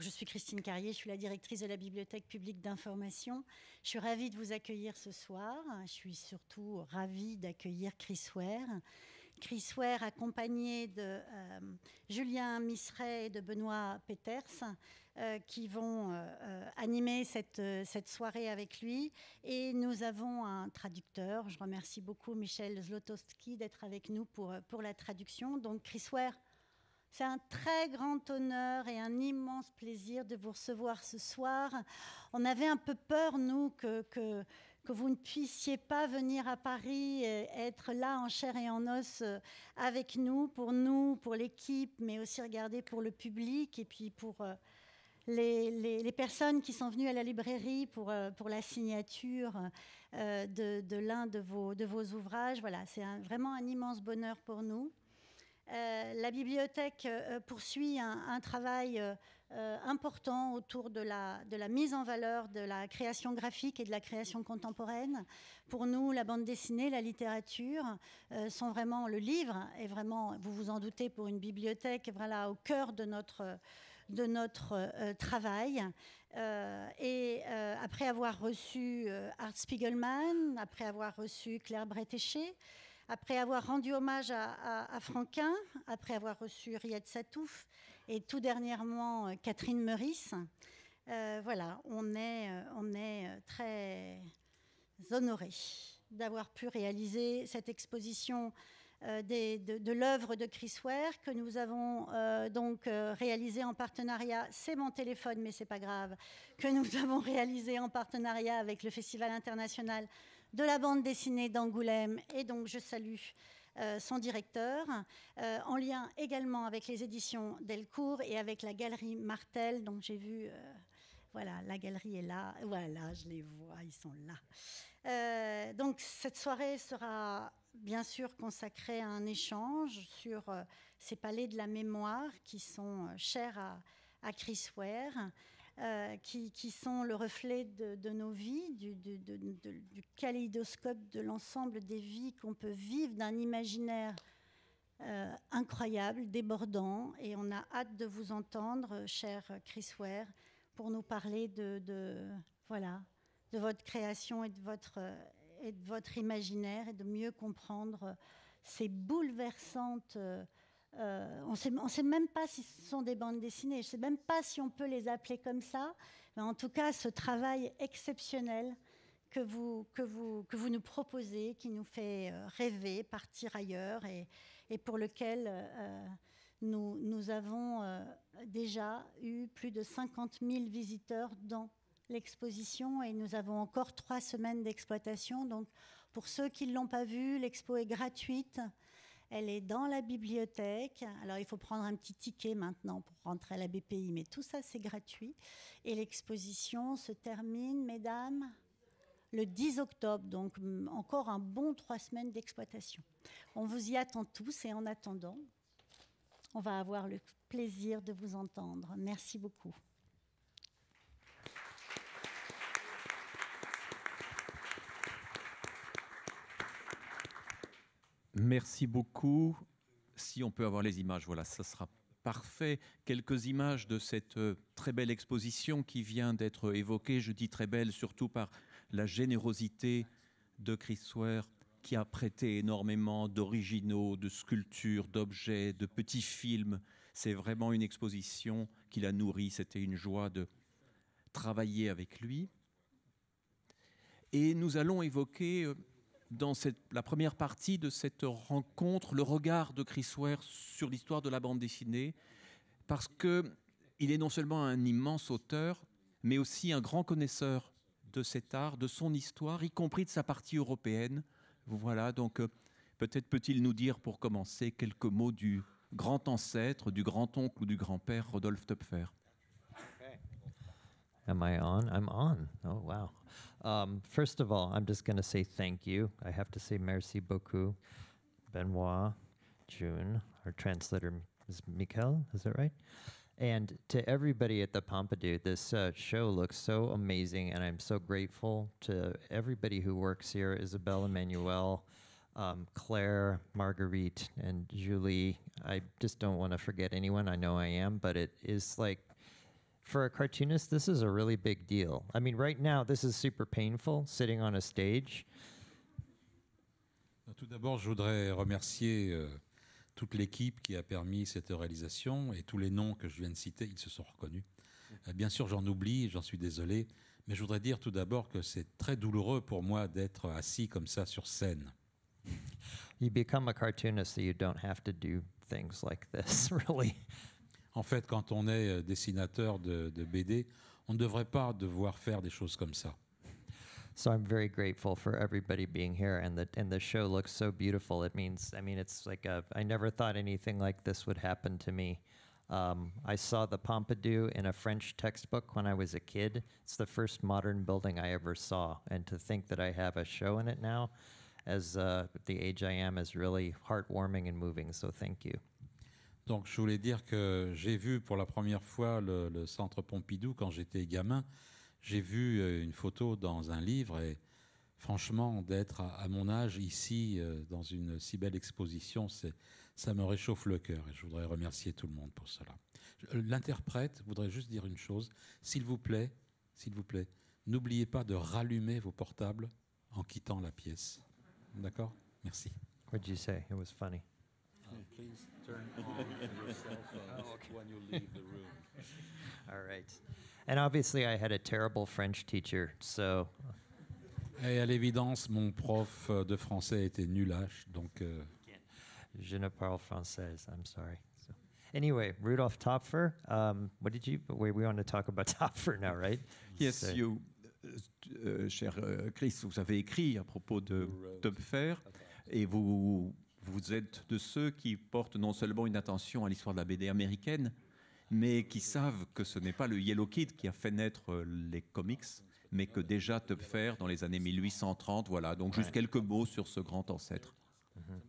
Je suis Christine Carrier, je suis la directrice de la Bibliothèque publique d'information. Je suis ravie de vous accueillir ce soir. Je suis surtout ravie d'accueillir Chris Ware. Chris Ware, accompagné de euh, Julien Misseret et de Benoît Peters, euh, qui vont euh, animer cette, cette soirée avec lui. Et nous avons un traducteur. Je remercie beaucoup Michel Zlotowski d'être avec nous pour, pour la traduction. Donc, Chris Ware c'est un très grand honneur et un immense plaisir de vous recevoir ce soir. On avait un peu peur, nous, que, vous ne puissiez pas venir à Paris et être là en chair et en os euh, avec nous, pour nous, pour l'équipe, mais aussi regarder pour le public et puis pour euh, les, personnes qui sont venues à la librairie pour, euh, la signature de, l'un de vos ouvrages. Voilà, c'est vraiment un immense bonheur pour nous. Euh, la bibliothèque euh, euh, poursuit un, travail important autour de la, mise en valeur de la création graphique et de la création contemporaine. Pour nous, la bande dessinée, la littérature sont vraiment le livre et vraiment, vous vous en doutez, pour une bibliothèque, voilà au cœur de notre de notre travail. et après avoir reçu Art Spiegelman, après avoir reçu Claire Bretéché, après avoir rendu hommage à, Franquin, après avoir reçu Riette Satouf et tout dernièrement euh, Catherine Meurice, euh, voilà, on est, euh, on est très honorés d'avoir pu réaliser cette exposition de, l'œuvre de Chris Ware que nous avons donc réalisé en partenariat. C'est mon téléphone, mais c'est pas grave. Que nous avons réalisé en partenariat avec le Festival international de la bande dessinée d'Angoulême. Et donc, je salue euh, son directeur, euh, en lien également avec les éditions Delcourt et avec la galerie Martel. Donc, j'ai vu. Euh, voilà, la galerie est là. Voilà, je les vois, ils sont là. donc, cette soirée sera bien sûr consacrée à un échange sur ces palais de la mémoire qui sont chers à, à Chris Ware. Euh, qui, sont le reflet de, nos vies, du, de, kaléidoscope de l'ensemble des vies qu'on peut vivre, d'un imaginaire euh, incroyable, débordant. Et on a hâte de vous entendre, cher Chris Ware, pour nous parler de, de voilà, de votre création et de votre, et de votre imaginaire et de mieux comprendre ces bouleversantes euh, euh, on ne sait même pas si ce sont des bandes dessinées, je ne sais même pas si on peut les appeler comme ça, mais en tout cas ce travail exceptionnel que vous, nous proposez, qui nous fait euh, rêver, partir ailleurs et, pour lequel euh, nous, nous, avons déjà eu plus de 50 000 visiteurs dans l'exposition et nous avons encore trois semaines d'exploitation. Donc pour ceux qui ne l'ont pas vu, l'expo est gratuite. Elle est dans la bibliothèque. Alors, il faut prendre un petit ticket maintenant pour rentrer à la BPI, mais tout ça, c'est gratuit. Et l'exposition se termine, mesdames, le 10 octobre. Donc, mm, encore un bon trois semaines d'exploitation. On vous y attend tous et en attendant, on va avoir le plaisir de vous entendre. Merci beaucoup. Merci beaucoup. Si on peut avoir les images, voilà, ça sera parfait. Quelques images de cette euh, très belle exposition qui vient d'être évoquée. Je dis très belle surtout par la générosité de Chris Ware qui a prêté énormément d'originaux, de sculptures, d'objets, de petits films. C'est vraiment une exposition qui l'a nourri. C'était une joie de travailler avec lui. Et nous allons évoquer euh, dans cette, la première partie de cette rencontre le regard de Chris Ware sur l'histoire de la bande dessinée, parce qu'il est non seulement un immense auteur, mais aussi un grand connaisseur de cet art, de son histoire, y compris de sa partie européenne. Voilà, donc euh, peut-être peut-il nous dire pour commencer quelques mots du grand ancêtre, du grand oncle ou du grand père Rodolphe Topfer. Am I on? I'm on. Oh, wow. Um, first of all, I'm just going to say thank you. I have to say merci beaucoup, Benoit, June, our translator is Mikel, is that right? And to everybody at the Pompidou, this uh, show looks so amazing, and I'm so grateful to everybody who works here Isabelle, Emmanuel, um, Claire, Marguerite, and Julie. I just don't want to forget anyone. I know I am, but it is like for a cartoonist, this is a really big deal. I mean, right now, this is super painful, sitting on a stage. Tout d'abord, je voudrais remercier euh, toute l'équipe qui a permis cette réalisation et tous les noms que je viens de citer, ils se sont reconnus. Euh, bien sûr, j'en oublie, j'en suis désolé, mais je voudrais dire tout d'abord que c'est très douloureux pour moi d'être assis comme ça sur scène. You become a cartoonist, so you don't have to do things like this, really. En fait, quand on est euh, dessinateur de, de BD, on ne devrait pas devoir faire des choses comme ça. So I'm very grateful for everybody being here, and the and the show looks so beautiful. It means, I mean, it's like a, I never thought anything like this would happen to me. Um, I saw the Pompidou in a French textbook when I was a kid. It's the first modern building I ever saw, and to think that I have a show in it now, as uh, the age I am, is really heartwarming and moving. So thank you. Donc, je voulais dire que j'ai vu pour la première fois le, centre Pompidou quand j'étais gamin. J'ai vu euh, une photo dans un livre et franchement, d'être à, mon âge ici, euh, dans une si belle exposition, ça me réchauffe le cœur et je voudrais remercier tout le monde pour cela. Euh, l'interprète voudrait juste dire une chose. S'il vous plaît, s'il vous plaît, n'oubliez pas de rallumer vos portables en quittant la pièce. D'accord Merci. What did you say? It was funny. Ah, Oh, when you leave the room. All right. And obviously, I had a terrible French teacher, so. Et à l'évidence, mon prof euh, de français était nulache, donc. Euh, Je ne parle français. I'm sorry. Anyway, Rudolf Topfer. Um, what did you? We we want to talk about Topfer now, right? Yes, you. Euh, cher Chris, vous avez écrit à propos de Topfer et vous vous êtes de ceux qui portent non seulement une attention à l'histoire de la BD américaine, mais qui savent que ce n'est pas le Yellow Kid qui a fait naître euh, les comics, mais que déjà Topfer, dans les années 1830, voilà. Donc juste quelques mots sur ce grand ancêtre. Mm-hmm.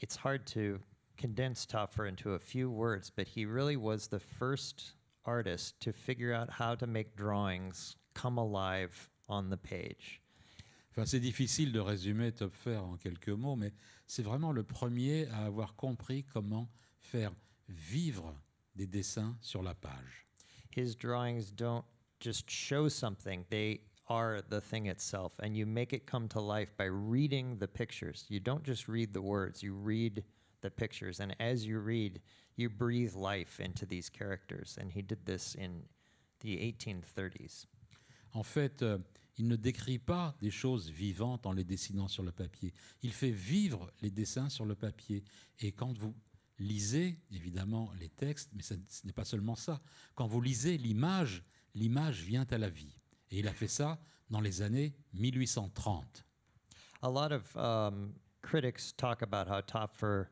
It's, hard to condense Topfer into a few words, but he really was the first artist to figure out how to make drawings come alive on the page c'est difficile de résumer Topfer en quelques mots, mais c'est vraiment le premier à avoir compris comment faire vivre des dessins sur la page. His drawings don't just show something, they are the thing itself and you make it come to life by reading the pictures. You don't just read the words, you read the pictures and as you read, you breathe life into these characters and he did this in the 1830s. En fait, euh, il ne décrit pas des choses vivantes en les dessinant sur le papier. Il fait vivre les dessins sur le papier. Et quand vous lisez, évidemment, les textes, mais ce n'est pas seulement ça, quand vous lisez l'image, l'image vient à la vie. Et il a fait ça dans les années 1830. A lot of um, critics talk about how Topfer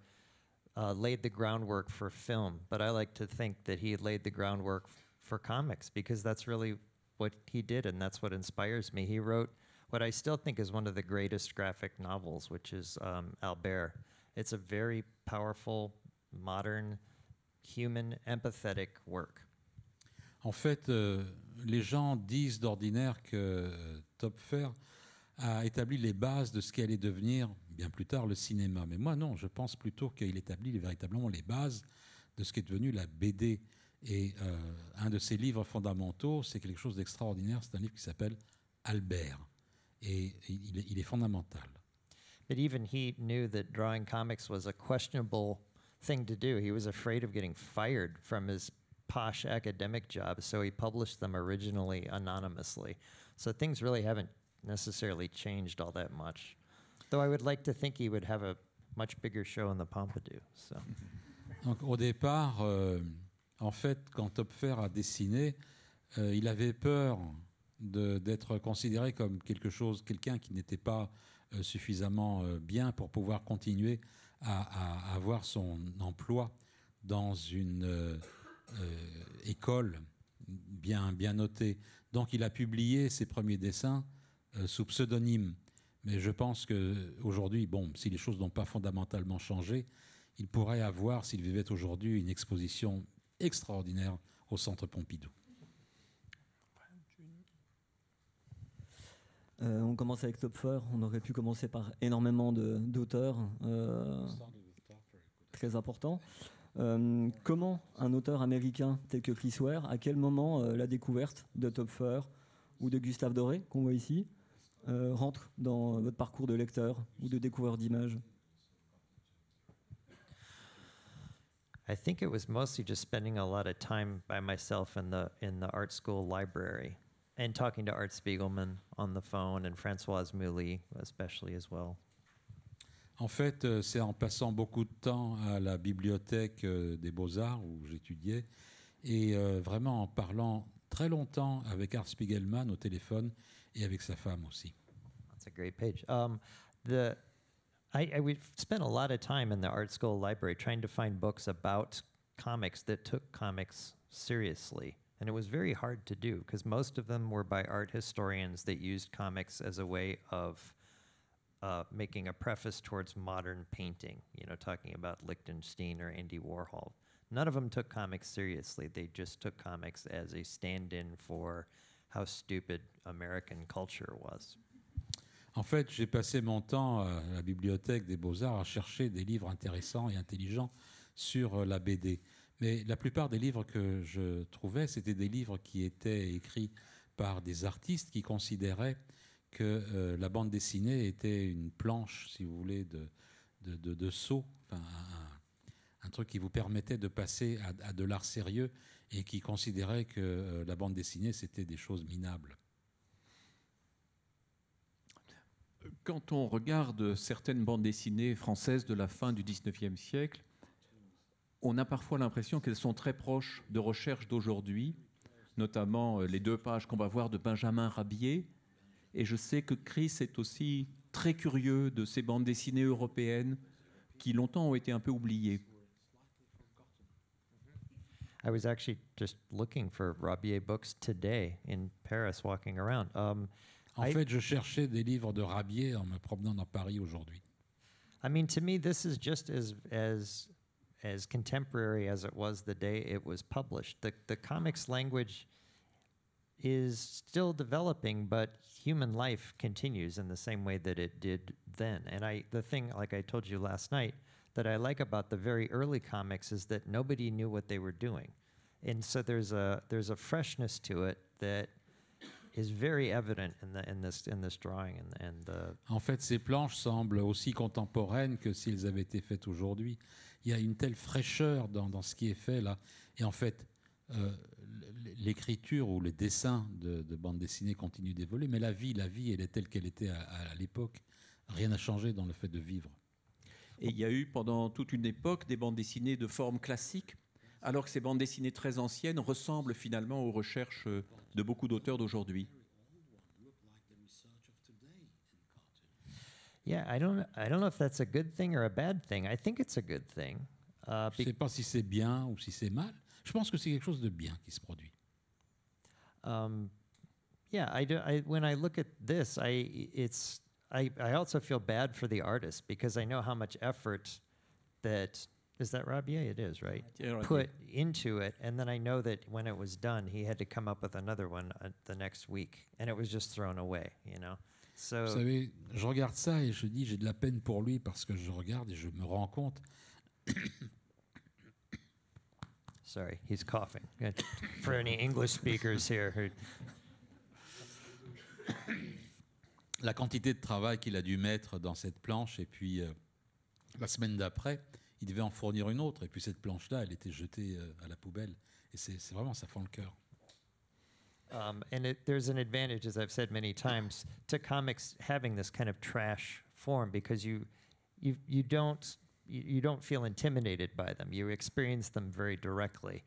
uh, laid the groundwork for film, but I like to think that he laid the groundwork for comics because that's really what he did, and that's what inspires me. He wrote what I still think is one of the greatest graphic novels, which is um, Albert. It's a very powerful, modern, human, empathetic work. En fait, euh, les gens disent d'ordinaire que euh, Topfer a établi les bases de ce qui allait devenir bien plus tard le cinéma. Mais moi, non, je pense plutôt qu'il établit véritablement les bases de ce qui est devenu la BD. Et euh, un de ses livres fondamentaux, c'est quelque chose d'extraordinaire, c'est un livre qui s'appelle Albert. Et il il est fondamental. But even he knew that drawing comics was a questionable thing to do. He was afraid of getting fired from his posh academic job, so he published them originally anonymously. So things really haven't necessarily changed all that much. Though I would like to think he would have a much bigger show in the Pompidou. So. Donc au départ, euh, en fait, quand Topfer a dessiné, euh, il avait peur d'être considéré comme quelque chose, quelqu'un qui n'était pas euh, suffisamment euh, bien pour pouvoir continuer à, avoir son emploi dans une école bien, bien notée. Donc il a publié ses premiers dessins sous pseudonyme. Mais je pense que aujourd'hui, bon, si les choses n'ont pas fondamentalement changé, il pourrait avoir, s'il vivait aujourd'hui, une exposition extraordinaire au centre Pompidou. Euh, on commence avec Topfer. On aurait pu commencer par énormément d'auteurs euh, très importants. Euh, comment un auteur américain tel que Chris à quel moment la découverte de Topfer ou de Gustave Doré, qu'on voit ici, rentre dans votre parcours de lecteur ou de découvreur d'images I think it was mostly just spending a lot of time by myself in the in the art school library and talking to Art Spiegelman on the phone and Françoise Mouly especially as well. En fait, euh, c'est en passant beaucoup de temps à la bibliothèque euh, des Beaux-Arts où j'étudiais et euh, vraiment en parlant très longtemps avec Art Spiegelman au téléphone et avec sa femme aussi. That's a great page. Um, the I, I we've spent a lot of time in the art school library trying to find books about comics that took comics seriously. And it was very hard to do because most of them were by art historians that used comics as a way of uh, making a preface towards modern painting, you know, talking about Lichtenstein or Andy Warhol. None of them took comics seriously. They just took comics as a stand in for how stupid American culture was. En fait, j'ai passé mon temps à la bibliothèque des beaux-arts à chercher des livres intéressants et intelligents sur euh, la BD. Mais la plupart des livres que je trouvais, c'était des livres qui étaient écrits par des artistes qui considéraient que euh, la bande dessinée était une planche, si vous voulez, de, de, saut, un, truc qui vous permettait de passer à, de l'art sérieux et qui considéraient que euh, la bande dessinée, c'était des choses minables. quand on regarde certaines bandes dessinées françaises de la fin du 19e siècle, on a parfois l'impression qu'elles sont très proches de recherches d'aujourd'hui, notamment euh, les deux pages qu'on va voir de Benjamin Rabier. Et je sais que Chris est aussi très curieux de ces bandes dessinées européennes qui longtemps ont été un peu oubliées. I was actually just looking for Rabier books Paris, um, En I, fait, je cherchais des livres de Rabier en me promenant dans Paris aujourd'hui. I mean, to me, this is just as as as contemporary as it was the day it was published. The the comics language is still developing, but human life continues in the same way that it did then. And I the thing, like I told you last night, that I like about the very early comics is that nobody knew what they were doing. And so there's a there's a freshness to it that En fait, ces planches semblent aussi contemporaines que s'ils avaient été faites aujourd'hui. Il y a une telle fraîcheur dans, dans, ce qui est fait là. Et en fait, euh, l'écriture ou les dessins de, bandes dessinées dessinée continuent d'évoluer, mais la vie, la vie, elle est telle qu'elle était à, à l'époque. Rien n'a changé dans le fait de vivre. Et il y a eu pendant toute une époque des bandes dessinées de forme classique alors que ces bandes dessinées très anciennes ressemblent finalement aux recherches euh, de beaucoup d'auteurs d'aujourd'hui. Yeah, I don't, know if that's a good thing or a bad thing. I think it's a good thing. Uh, Je ne sais pas si c'est bien ou si c'est mal. Je pense que c'est quelque chose de bien qui se produit. Um, yeah, I do, I, when I look at this, I, it's, I, I also feel bad for the artist because I know how much effort that Is that Rob? Yeah, it is, right? Put into it, and then I know that when it was done, he had to come up with another one uh, the next week, and it was just thrown away, you know. So, Vous savez, je regarde ça et je dis j'ai de la peine pour lui parce que je regarde et je me rends compte. Sorry, he's coughing. For any English speakers here. Who... la quantité de travail qu'il a dû mettre dans cette planche et puis euh, la semaine d'après, il devait en fournir une autre. Et puis cette planche-là, elle était jetée euh, à la poubelle. Et c'est vraiment, ça fend le cœur. Um, and it, there's an advantage, as I've said many times, to comics having this kind of trash form because you, you, you don't you, you don't feel intimidated by them. You experience them very directly,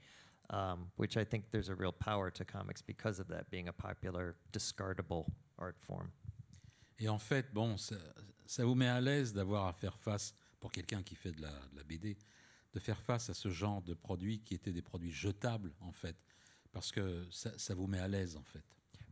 um, which I think there's a real power to comics because of that being a popular discardable art form. Et en fait, bon, ça, ça vous met à l'aise d'avoir à faire face pour quelqu'un qui fait de la, de la, BD, de faire face à ce genre de produits qui étaient des produits jetables, en fait, parce que ça, ça vous met à l'aise, en fait.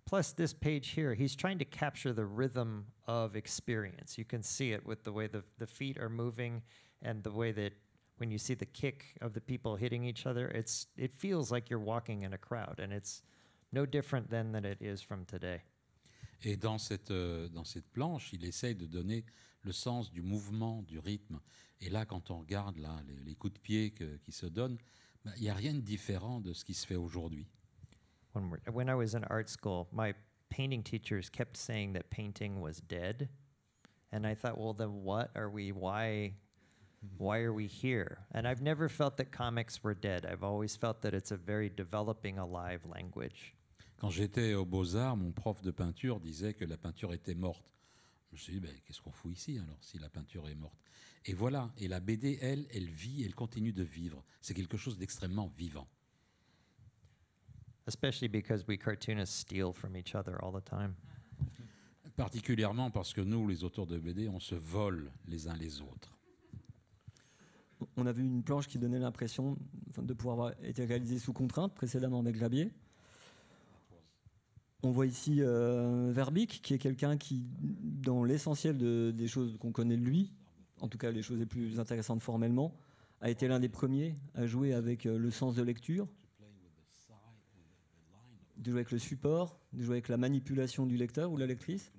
Plus, this page here, he's trying to capture the rhythm of experience. You can see it with the way the, the feet are moving and the way that when you see the kick of the people hitting each other, it's, it feels like you're walking in a crowd, and it's no different then than it is from today. Et dans cette, euh, dans cette planche, il essaye de donner le sens du mouvement, du rythme. Et là, quand on regarde là, les, coups de pied que, qui se donnent, bah, il bah, n'y a rien de différent de ce qui se fait aujourd'hui. When, I was in art school, my painting teachers kept saying that painting was dead. And I thought, well, then what are we? Why why are we here? And I've never felt that comics were dead. I've always felt that it's a very developing, alive language. Quand j'étais aux Beaux-Arts, mon prof de peinture disait que la peinture était morte. Je me suis dit, ben, qu'est-ce qu'on fout ici alors si la peinture est morte Et voilà, et la BD, elle, elle vit, elle continue de vivre. C'est quelque chose d'extrêmement vivant. Particulièrement parce que nous, les auteurs de BD, on se vole les uns les autres. On a vu une planche qui donnait l'impression de pouvoir avoir été réalisée sous contrainte précédemment avec Grabier. On voit ici euh, qui est quelqu'un qui, dans l'essentiel des choses qu'on connaît de lui, en tout cas les choses les plus intéressantes formellement, a été l'un des premiers à jouer avec euh, le sens de lecture, de jouer avec le support, de jouer avec la manipulation du lecteur ou de la lectrice.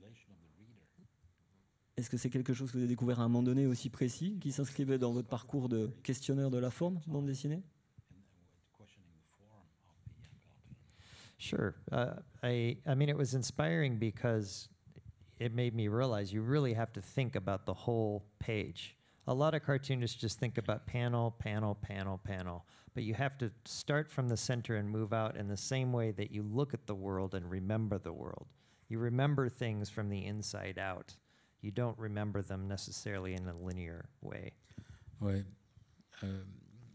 Est-ce que c'est quelque chose que vous avez découvert à un moment donné aussi précis, qui s'inscrivait dans votre parcours de questionneur de la forme, bande dessinée Sure. Uh, I, I mean, it was inspiring because it made me realize you really have to think about the whole page. A lot of cartoonists just think about panel, panel, panel, panel, but you have to start from the center and move out in the same way that you look at the world and remember the world. You remember things from the inside out. You don't remember them necessarily in a linear way. Ouais. Euh,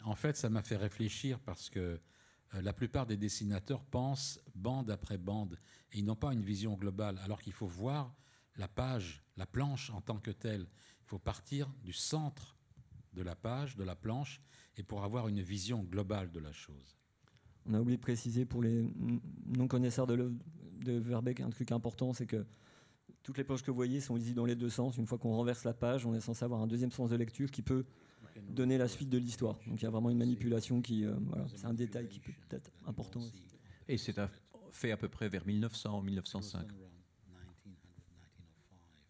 en fait, ça m'a fait réfléchir parce que Euh, la plupart des dessinateurs pensent bande après bande et ils n'ont pas une vision globale, alors qu'il faut voir la page, la planche en tant que telle. Il faut partir du centre de la page, de la planche, et pour avoir une vision globale de la chose. On a oublié de préciser pour les non-connaisseurs de de Verbeck, un truc important, c'est que toutes les pages que vous voyez sont lisibles dans les deux sens. Une fois qu'on renverse la page, on est censé avoir un deuxième sens de lecture qui peut donner la suite de l'histoire. Donc il y a vraiment une manipulation qui, euh, voilà, c'est un détail qui peut être important aussi. Et c'est fait à peu près vers 1900, 1905.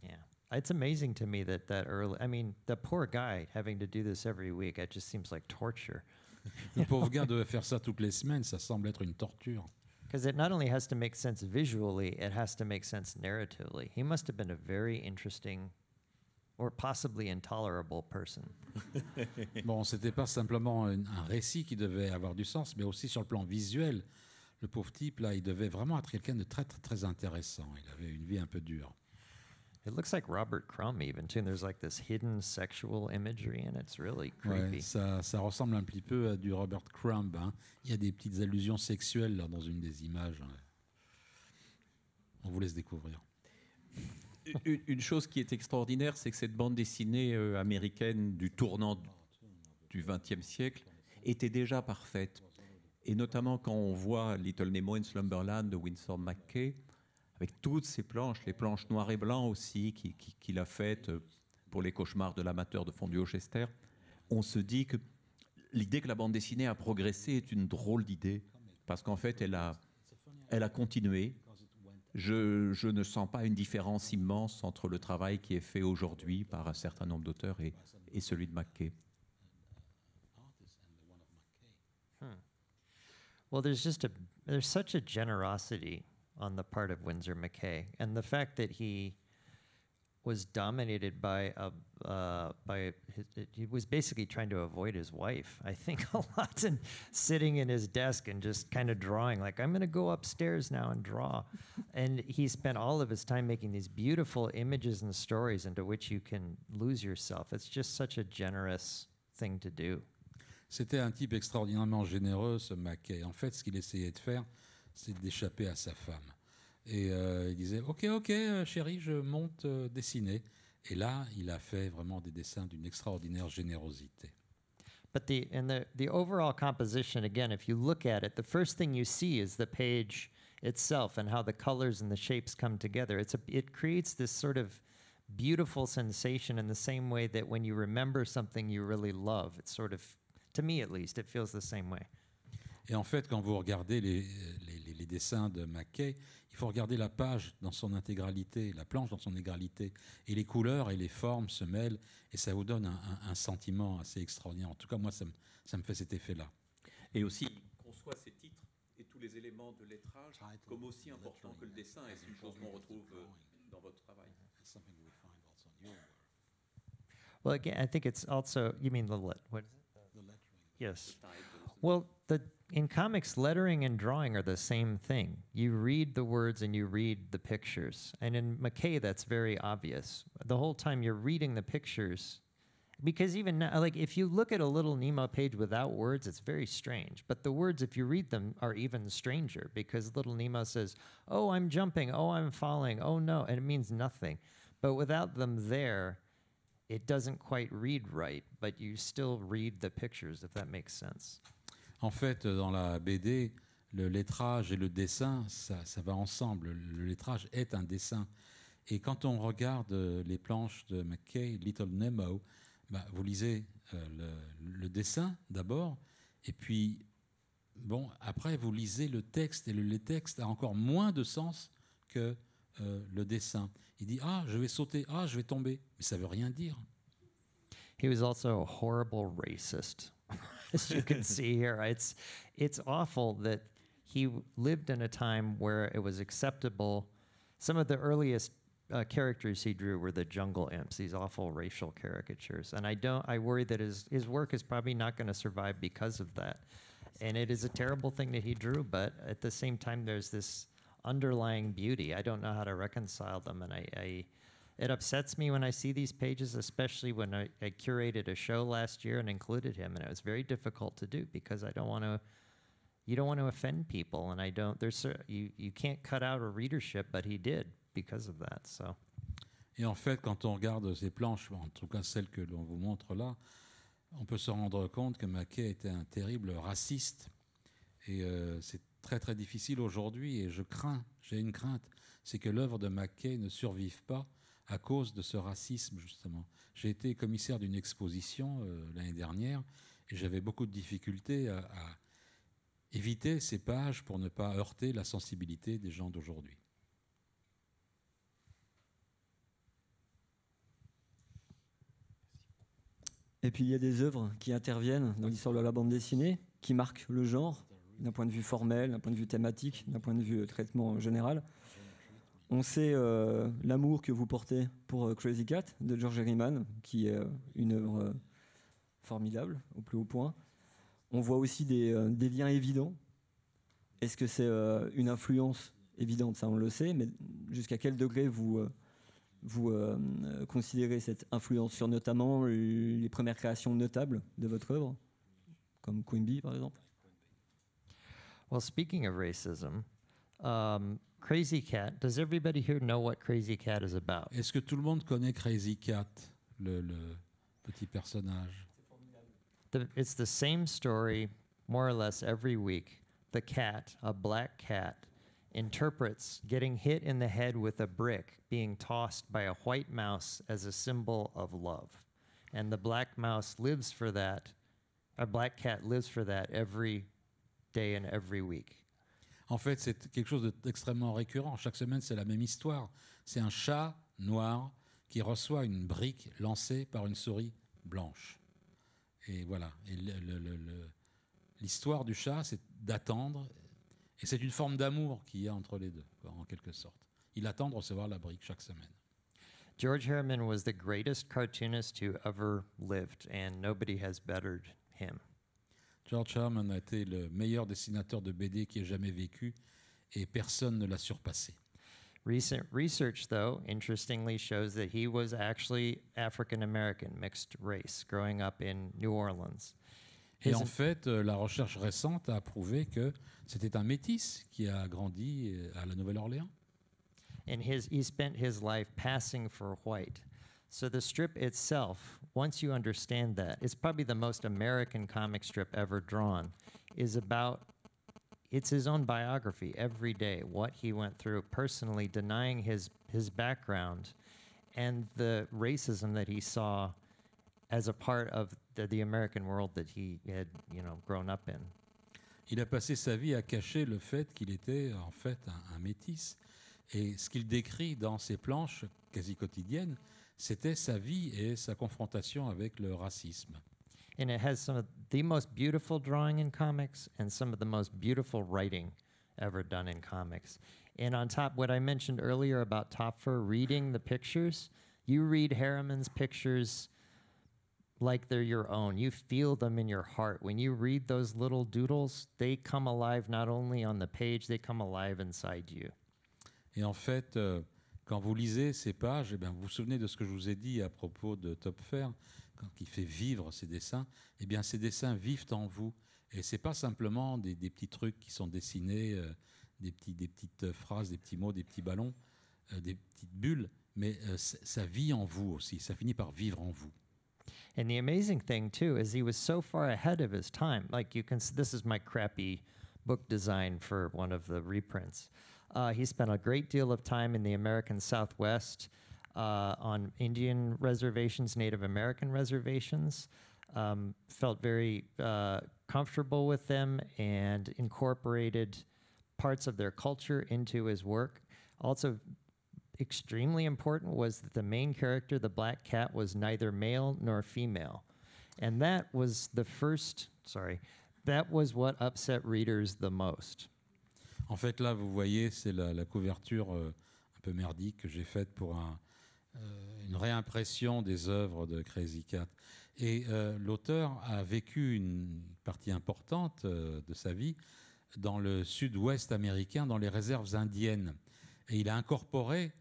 Yeah. It's amazing to me that that early. I mean, the poor guy having to do this every week. It just seems like torture. Le pauvre gars devait faire ça toutes les semaines. Ça semble être une torture. Because it not only has to make sense visually, it has to make sense narratively. He must have been a very interesting or possibly intolerable bon, c'était pas simplement un, récit qui devait avoir du sens, mais aussi sur le plan visuel. Le pauvre type, là, il devait vraiment être quelqu'un de très, très, intéressant. Il avait une vie un peu dure. ça, ressemble un petit peu à du Robert Crumb. Hein. Il y a des petites allusions sexuelles là, dans une des images. Hein. On vous laisse découvrir une, chose qui est extraordinaire, c'est que cette bande dessinée euh, américaine du tournant du XXe siècle était déjà parfaite. Et notamment quand on voit Little Nemo in Slumberland de Winsor McKay, avec toutes ses planches, les planches noires et blancs aussi qu'il a faites euh, pour les cauchemars de l'amateur de fond du Chester, on se dit que l'idée que la bande dessinée a progressé est une drôle d'idée, parce qu'en fait, elle a, elle a continué, je, ne sens pas une différence immense entre le travail qui est fait aujourd'hui par un certain nombre d'auteurs et, celui de McKay. Hmm. a part Windsor and the fact was dominated by a uh, by his, he was basically trying to avoid his wife. I think a lot and sitting in his desk and just kind of drawing. Like I'm going to go upstairs now and draw, and he spent all of his time making these beautiful images and stories into which you can lose yourself. It's just such a generous thing to do. C'était un type extraordinairement généreux, ce Mackay. En fait, ce qu'il essayait de faire, c'est d'échapper à sa femme. Et euh, il disait Ok, ok, euh, chérie, je monte euh, dessiner. Et là, il a fait vraiment des dessins d'une extraordinaire générosité. But the and the the overall composition again, if you look at it, the first thing you see is the page itself and how the colors and the shapes come together. It's a, it creates this sort of beautiful sensation in the same way that when you remember something you really love, it's sort of to me at least, it feels the same way. Et en fait, quand vous regardez les, les, les dessins de Maquet, il faut regarder la page dans son intégralité, la planche dans son intégralité, et les couleurs et les formes se mêlent, et ça vous donne un, un, un sentiment assez extraordinaire. En tout cas, moi, ça me, ça me fait cet effet-là. Et aussi, qu'on soit ces titres et tous les éléments de lettrage comme aussi importants que le dessin, et c'est une chose qu'on retrouve euh, dans votre travail. Well, again, I think it's also, you mean the what is it? The lettering. Yes. Well, the in comics, lettering and drawing are the same thing. You read the words and you read the pictures. And in McKay, that's very obvious. The whole time you're reading the pictures, because even now, like if you look at a little Nemo page without words, it's very strange. But the words, if you read them, are even stranger because little Nemo says, "Oh, I'm jumping. Oh, I'm falling. Oh no," and it means nothing. But without them there, it doesn't quite read right. But you still read the pictures, if that makes sense. En fait, dans la BD, le lettrage et le dessin, ça, va ensemble. Le lettrage est un dessin. Et quand on regarde euh, les planches de McKay, Little Nemo, bah, vous lisez euh, le, dessin d'abord, et puis, bon, après, vous lisez le texte, et le, texte a encore moins de sens que euh, le dessin. Il dit Ah, je vais sauter, ah, je vais tomber. Mais ça veut rien dire. He was also a horrible racist. as you can see here. It's it's awful that he lived in a time where it was acceptable. Some of the earliest uh, characters he drew were the jungle imps, these awful racial caricatures. And I don't I worry that his his work is probably not going to survive because of that. And it is a terrible thing that he drew, but at the same time there's this underlying beauty. I don't know how to reconcile them and I, I It upsets me when I see these pages, especially when I, I, curated a show last year and included him, and it was very difficult to do because I don't want to. You don't want to offend people, and I don't. There's you you can't cut out a readership, but he did because of that. So. Et en fait, quand on regarde ces planches, en tout cas celles que l'on vous montre là, on peut se rendre compte que Maquet était un terrible raciste. Et euh, c'est très très difficile aujourd'hui, et je crains, j'ai une crainte, c'est que l'œuvre de Maquet ne survive pas à cause de ce racisme, justement. J'ai été commissaire d'une exposition euh, l'année dernière et j'avais beaucoup de difficultés à, à éviter ces pages pour ne pas heurter la sensibilité des gens d'aujourd'hui. Et puis il y a des œuvres qui interviennent dans l'histoire de la bande dessinée, qui marquent le genre, d'un point de vue formel, d'un point de vue thématique, d'un point de vue euh, traitement général. On sait euh, l'amour que vous portez pour euh, Crazy Cat de George Mann, qui est euh, une œuvre formidable au plus haut point. On voit aussi des, liens évidents. Est-ce que c'est une influence évidente Ça, on le sait, mais jusqu'à quel degré vous, considérez cette influence sur notamment les premières créations notables de votre œuvre, comme Queen par exemple Well, speaking of racism, Um, Crazy Cat. Does everybody here know what Crazy Cat is about? Est-ce que tout le monde connaît Crazy Cat, le, le petit personnage? The, it's the same story, more or less, every week. The cat, a black cat, interprets getting hit in the head with a brick being tossed by a white mouse as a symbol of love. And the black mouse lives for that, a black cat lives for that every day and every week. En fait, c'est quelque chose d'extrêmement récurrent. Chaque semaine, c'est la même histoire. C'est un chat noir qui reçoit une brique lancée par une souris blanche. Et voilà. Et l'histoire du chat, c'est d'attendre. Et c'est une forme d'amour qu'il y a entre les deux, en quelque sorte. Il attend de recevoir la brique chaque semaine. George Harriman was the greatest cartoonist who ever lived, and nobody has bettered him. George Harmon a été le meilleur dessinateur de BD qui ait jamais vécu et personne ne l'a surpassé. Recent research, though, interestingly shows that he was actually African American, mixed race, growing up in New Orleans. et en fait, euh, la recherche récente a prouvé que c'était un métis qui a grandi euh, à la Nouvelle-Orléans. And his, he spent his life passing for white. So the strip itself, once you understand that, it's probably the most American comic strip ever drawn, is about it's his own biography every day, what he went through personally, denying his his background and the racism that he saw as a part of the, the American world that he had, you know, grown up in. Il a passé sa vie à cacher le fait qu'il était en fait un, un métis. Et ce qu'il décrit dans ses planches quasi quotidiennes, c'était sa vie et sa confrontation avec le racisme. And it has some of the most beautiful drawing in comics and some of the most beautiful writing ever done in comics. And on top, what I mentioned earlier about Topfer reading the pictures, you read Harriman's pictures like they're your own. You feel them in your heart. When you read those little doodles, they come alive not only on the page, they come alive inside you. Et en fait, euh, quand vous lisez ces pages, eh bien, vous vous souvenez de ce que je vous ai dit à propos de Topfer, quand il fait vivre ses dessins, eh bien, ces dessins vivent en vous. Et ce n'est pas simplement des, petits trucs qui sont dessinés, euh, des, petits, des petites phrases, des petits mots, des petits ballons, euh, des petites bulles, mais euh, ça vit en vous aussi, ça finit par vivre en vous. And amazing thing too so far ahead of his time. Like you crappy book design reprints. Uh, he spent a great deal of time in the American Southwest uh, on Indian reservations, Native American reservations. Um, felt very uh, comfortable with them and incorporated parts of their culture into his work. Also, extremely important was that the main character, the black cat, was neither male nor female. And that was the first, sorry, that was what upset readers the most. En fait, là, vous voyez, c'est la, couverture euh, un peu merdique que j'ai faite pour euh, une réimpression des œuvres de Crazy Cat. Et euh, l'auteur a vécu une partie importante de sa vie dans le sud-ouest américain, dans les réserves indiennes. Et il a incorporé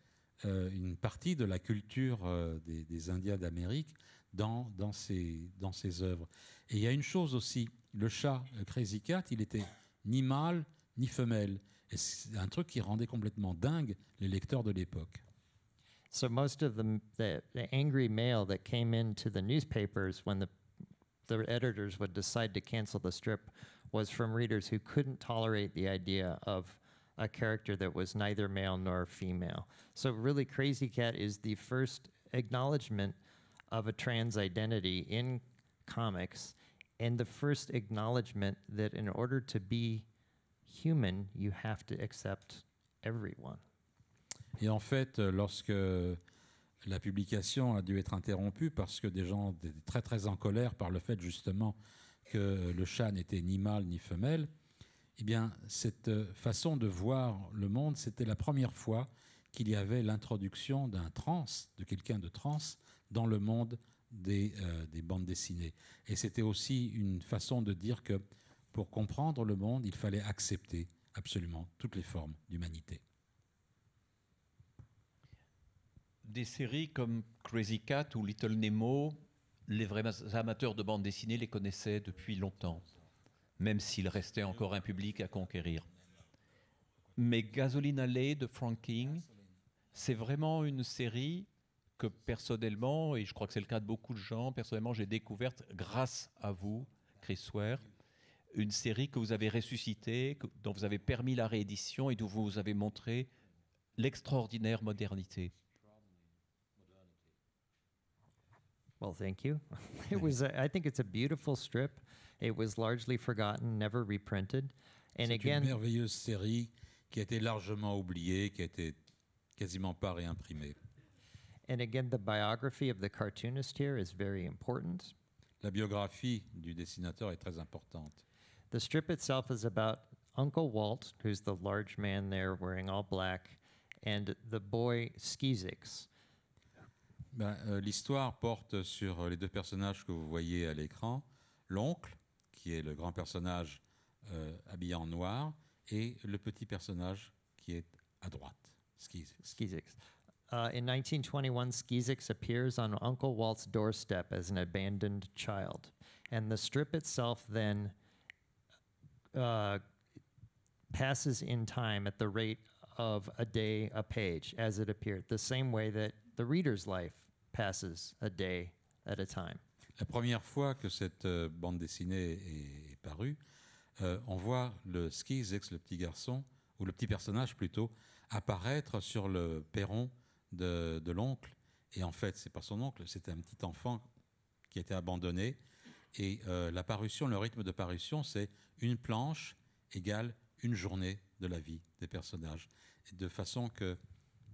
une partie de la culture des, Indiens d'Amérique dans, dans, ses, dans ses œuvres. Et il y a une chose aussi, le chat Crazy Cat, il était ni mâle, ni femelle. Et c'est un truc qui rendait complètement dingue les lecteurs de l'époque. So most of the, the, the angry mail that came into the newspapers when the the editors would decide to cancel the strip was from readers who couldn't tolerate the idea of a character that was neither male nor female. So really Crazy Cat is the first acknowledgement of a trans identity in comics and the first acknowledgement that in order to be have Et en fait, euh, lorsque la publication a dû être interrompue parce que des gens étaient très très en colère par le fait justement que le chat n'était ni mâle ni femelle, eh bien, cette euh, façon de voir le monde, c'était la première fois qu'il y avait l'introduction d'un trans, de quelqu'un de trans, dans le monde des euh, bandes dessinées. Et c'était aussi une façon de dire que pour comprendre le monde, il fallait accepter absolument toutes les formes d'humanité. Des séries comme Crazy Cat ou Little Nemo, les vrais amateurs de bande dessinée les connaissaient depuis longtemps, même s'il restait encore un public à conquérir. Mais Gasoline Alley de Frank King, c'est vraiment une série que personnellement, et je crois que c'est le cas de beaucoup de gens, personnellement j'ai découverte grâce à vous, Chris Ware, une série que vous avez ressuscitée, dont vous avez permis la réédition et d'où vous avez montré l'extraordinaire modernité. Well, strip. une merveilleuse série qui a été largement oubliée, qui a été quasiment pas réimprimée. And again, La biographie du dessinateur est très importante. The strip itself is about Uncle Walt, who's the large man there wearing all black, and the boy Skeezix. Ben, euh, L'histoire porte sur euh, les deux personnages que vous voyez à l'écran, l'oncle, qui est le grand personnage euh, habillé en noir, et le petit personnage qui est à droite, Skeezix. Skeezix. Uh, in 1921, Skeezix appears on Uncle Walt's doorstep as an abandoned child. And the strip itself then Uh, passes in time at the rate of a day a page as it appeared, the same way that the reader's life passes a day at a time. La première fois que cette euh, bande dessinée est, parue, euh, on voit le Skizex, le petit garçon, ou le petit personnage plutôt, apparaître sur le perron de, l'oncle. Et en fait, c'est pas son oncle, c'est un petit enfant qui était abandonné et euh, la parution, le rythme de parution, c'est une planche égale une journée de la vie des personnages, de façon que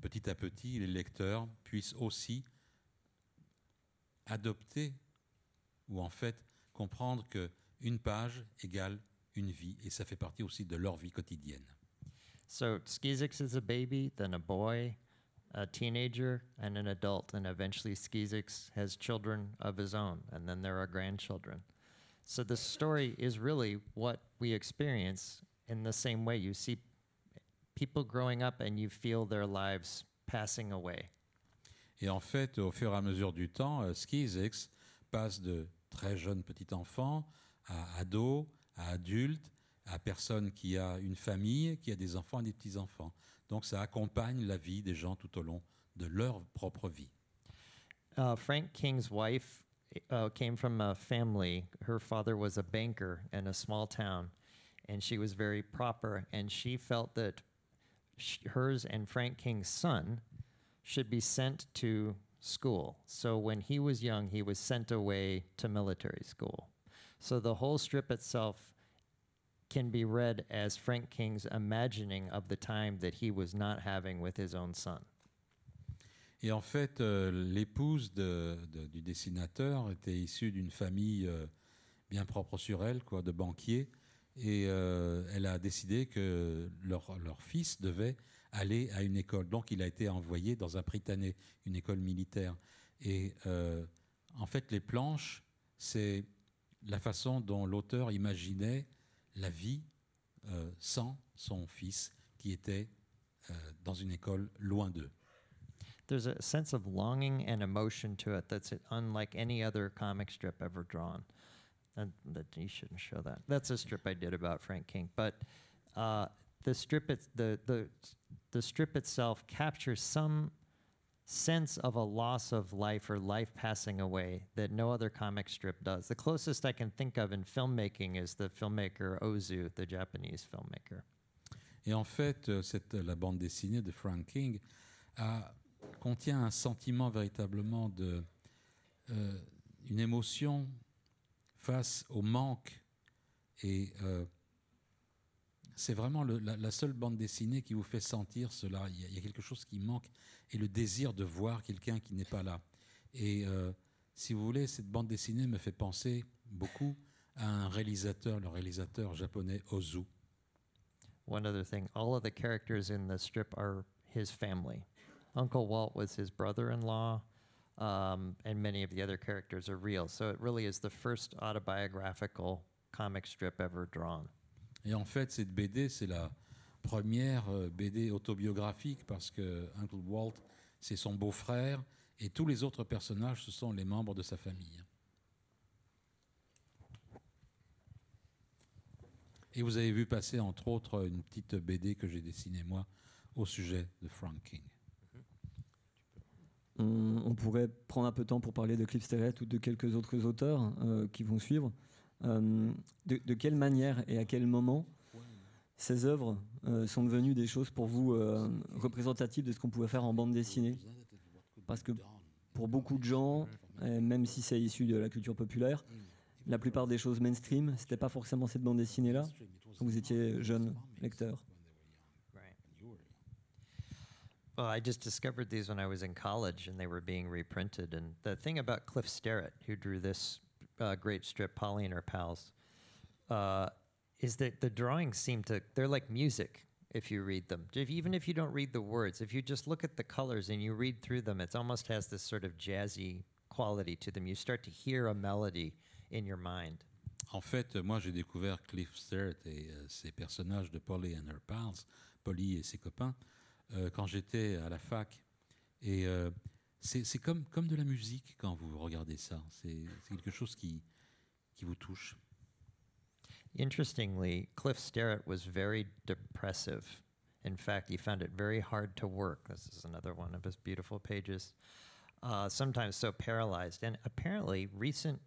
petit à petit, les lecteurs puissent aussi adopter ou en fait comprendre que une page égale une vie et ça fait partie aussi de leur vie quotidienne. So Skizix is a baby, then a boy, a teenager and an adult, and eventually Skeezix has children of his own, and then there are grandchildren. So the story is really what we experience in the same way. You see people growing up and you feel their lives passing away. Et en fait, au fur et à mesure du temps, euh, Skeezix passe de très jeune petit enfant à ado, à adulte, à personne qui a une famille, qui a des enfants et des petits-enfants. Donc ça accompagne la vie des gens tout au long de leur propre vie. Uh, Frank King's wife uh, came from a family. Her father was a banker in a small town, and she was very proper. And she felt that she, hers and Frank King's son should be sent to school. So when he was young, he was sent away to military school. So the whole strip itself can be read as Frank King's imagining of the time that he was not Et en fait, euh, l'épouse du dessinateur était issue d'une famille euh, bien propre sur elle, quoi, de banquiers, et euh, elle a décidé que leur, fils devait aller à une école. Donc, il a été envoyé dans un Britannique, une école militaire. Et en fait, les planches, c'est la façon dont l'auteur imaginait la vie euh, sans son fils qui était euh, dans une école loin d'eux. There's a sense of longing and emotion to it that's unlike any other comic strip ever drawn. And that you shouldn't show that. That's a strip I did about Frank King, but uh, the strip the, the the strip itself captures some sense of a loss of life or life passing away that no other comic strip does. The closest I can think of in filmmaking is the filmmaker Ozu, the Japanese filmmaker. Et en fait, euh, cette, euh, la bande dessinée de Frank King a, euh, contient un sentiment véritablement de. Euh, une émotion face au manque et euh, C'est vraiment la, seule bande dessinée qui vous fait sentir cela. Il y, a, quelque chose qui manque et le désir de voir quelqu'un qui n'est pas là. Et euh, si vous voulez, cette bande dessinée me fait penser beaucoup à un réalisateur, le réalisateur japonais Ozu. One other thing, all of the characters in the strip are his family. Uncle Walt was his brother-in-law, um, and many of the other characters are real. So it really is the first autobiographical comic strip ever drawn. Et en fait, cette BD, c'est la première euh, BD autobiographique parce que Uncle Walt, c'est son beau-frère et tous les autres personnages, ce sont les membres de sa famille. Et vous avez vu passer, entre autres, une petite BD que j'ai dessinée, moi, au sujet de Frank King. On, pourrait prendre un peu de temps pour parler de Cliff ou de quelques autres auteurs euh, qui vont suivre. Euh, de, quelle manière et à quel moment ces œuvres euh, sont devenues des choses pour vous euh, représentatives de ce qu'on pouvait faire en bande dessinée Parce que pour beaucoup de gens, même si c'est issu de la culture populaire, la plupart des choses mainstream, c'était pas forcément cette bande dessinée-là quand vous étiez jeune lecteur. Well, I just discovered these when I was in college, and they were being reprinted. And the thing about Cliff Sterrett, who drew this uh, great strip, Polly and her pals, uh, is that the drawings seem to, they're like music if you read them. If, even if you don't read the words, if you just look at the colors and you read through them, it almost has this sort of jazzy quality to them. You start to hear a melody in your mind. En fait, moi, j'ai découvert Cliff Sturt et euh, ses personnages de Polly and her pals, Polly et ses copains, euh, quand j'étais à la fac. Et euh, c'est comme, comme de la musique quand vous regardez ça. C'est quelque chose qui, qui vous touche. Interestingly, Cliff Sterrett was very depressive. In fact, he found it very hard to work. This is another one of his beautiful pages. Uh, sometimes so paralyzed. And apparently, recent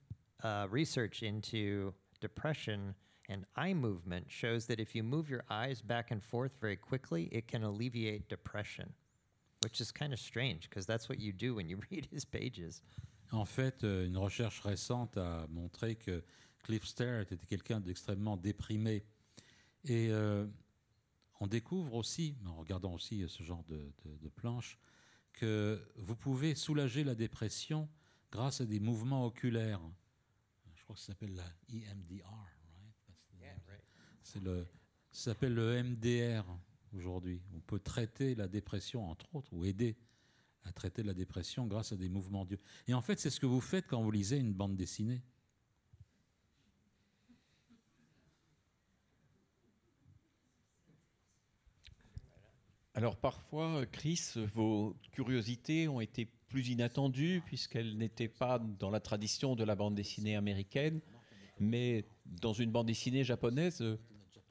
uh, research into depression and eye movement shows that if you move your eyes back and forth very quickly, it can alleviate depression. En fait, euh, une recherche récente a montré que Cliff Stair était quelqu'un d'extrêmement déprimé. Et euh, on découvre aussi, en regardant aussi euh, ce genre de, de, planche, que vous pouvez soulager la dépression grâce à des mouvements oculaires. Je crois que ça s'appelle la EMDR, C'est le, ça s'appelle le e MDR aujourd'hui. On peut traiter la dépression, entre autres, ou aider à traiter la dépression grâce à des mouvements Dieu. Et en fait, c'est ce que vous faites quand vous lisez une bande dessinée. Alors parfois, Chris, vos curiosités ont été plus inattendues puisqu'elles n'étaient pas dans la tradition de la bande dessinée américaine, mais dans une bande dessinée japonaise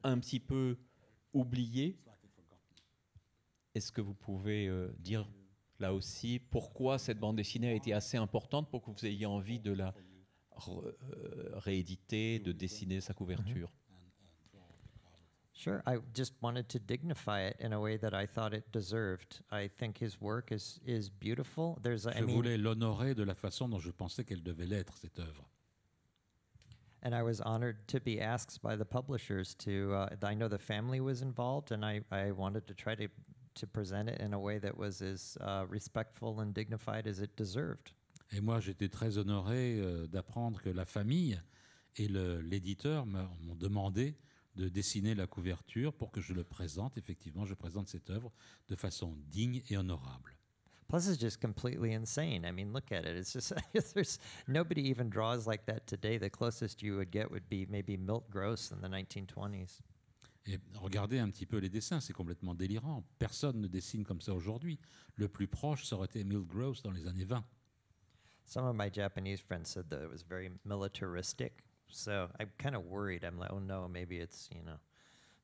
un petit peu oubliée. Est-ce que vous pouvez euh, dire là aussi pourquoi cette bande dessinée a été assez importante pour que vous ayez envie de la euh, rééditer, de dessiner sa couverture mm-hmm. Sure. I just wanted to dignify it in a way that I thought it deserved. I think his work is is beautiful. There's, je voulais l'honorer de la façon dont je pensais qu'elle devait l'être cette œuvre. And I was honored to be asked by the publishers to. Uh, I know the family was involved, and I I wanted to try to to present it in a way that was as uh, respectful and dignified as it deserved. Et moi, j'étais très honoré euh, d'apprendre que la famille et l'éditeur m'ont demandé de dessiner la couverture pour que je le présente. Effectivement, je présente cette œuvre de façon digne et honorable. Plus, c'est just completely insane. I mean, look at it. It's just there's nobody even draws like that today. The closest you would get would be maybe Milt Gross in the 1920s. Et regardez un petit peu les dessins, c'est complètement délirant. Personne ne dessine comme ça aujourd'hui. Le plus proche, ça aurait été Emil Gross dans les années 20. Some of my Japanese friends said that it was very militaristic. So I'm kind of worried. I'm like, oh no, maybe it's, you know.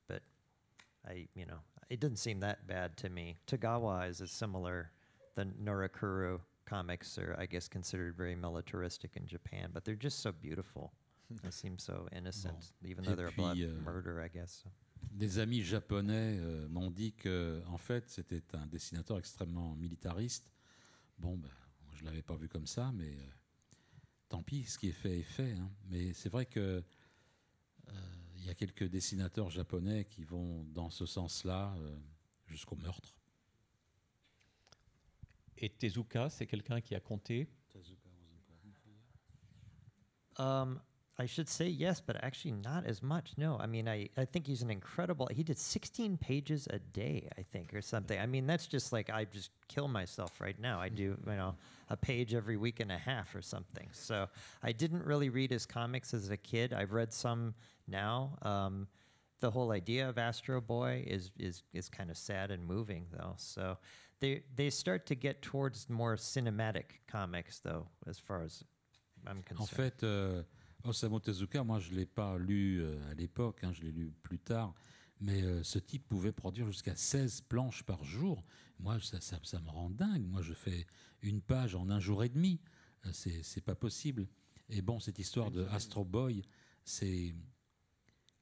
But I, you know, it didn't seem that bad to me. Tagawa is a similar. The Norakuro comics are, I guess, considered very militaristic in Japan, but they're just so beautiful. They seem so innocent, bon. even Et though they're puis, about euh, murder, I guess. So. des amis japonais euh, m'ont dit que, en fait, c'était un dessinateur extrêmement militariste. Bon, ben, je ne l'avais pas vu comme ça, mais euh, tant pis, ce qui est fait est fait. Hein. Mais c'est vrai que euh, il y a quelques dessinateurs japonais qui vont dans ce sens-là jusqu'au meurtre. Et Tezuka, c'est quelqu'un qui a compté. I should say yes, but actually not as much. No, I mean, I, I think he's an incredible. He did 16 pages a day, I think, or something. I mean, that's just like I just kill myself right now. I do, you know, a page every week and a half or something. So I didn't really read his comics as a kid. I've read some now. Um, the whole idea of Astro Boy is is is kind of sad and moving though. So they they start to get towards more cinematic comics though, as far as I'm concerned. En fait. Euh, Osamu Tezuka, moi je ne l'ai pas lu euh, à l'époque, hein, je l'ai lu plus tard, mais euh, ce type pouvait produire jusqu'à 16 planches par jour. Moi ça, ça, me rend dingue, moi je fais une page en un jour et demi, euh, c'est pas possible. Et bon, cette histoire de Astro Boy, c'est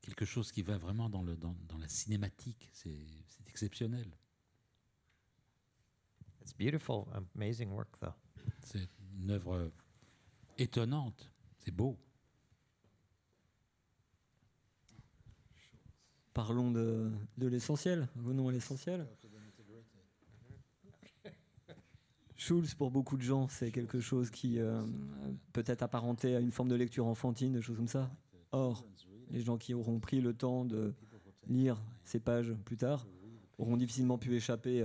quelque chose qui va vraiment dans, la cinématique, c'est exceptionnel. C'est une œuvre étonnante, c'est beau. Parlons de, l'essentiel, venons à l'essentiel. Schulz, pour beaucoup de gens, c'est quelque chose qui euh, peut être apparenté à une forme de lecture enfantine, des choses comme ça. Or, les gens qui auront pris le temps de lire ces pages plus tard auront difficilement pu échapper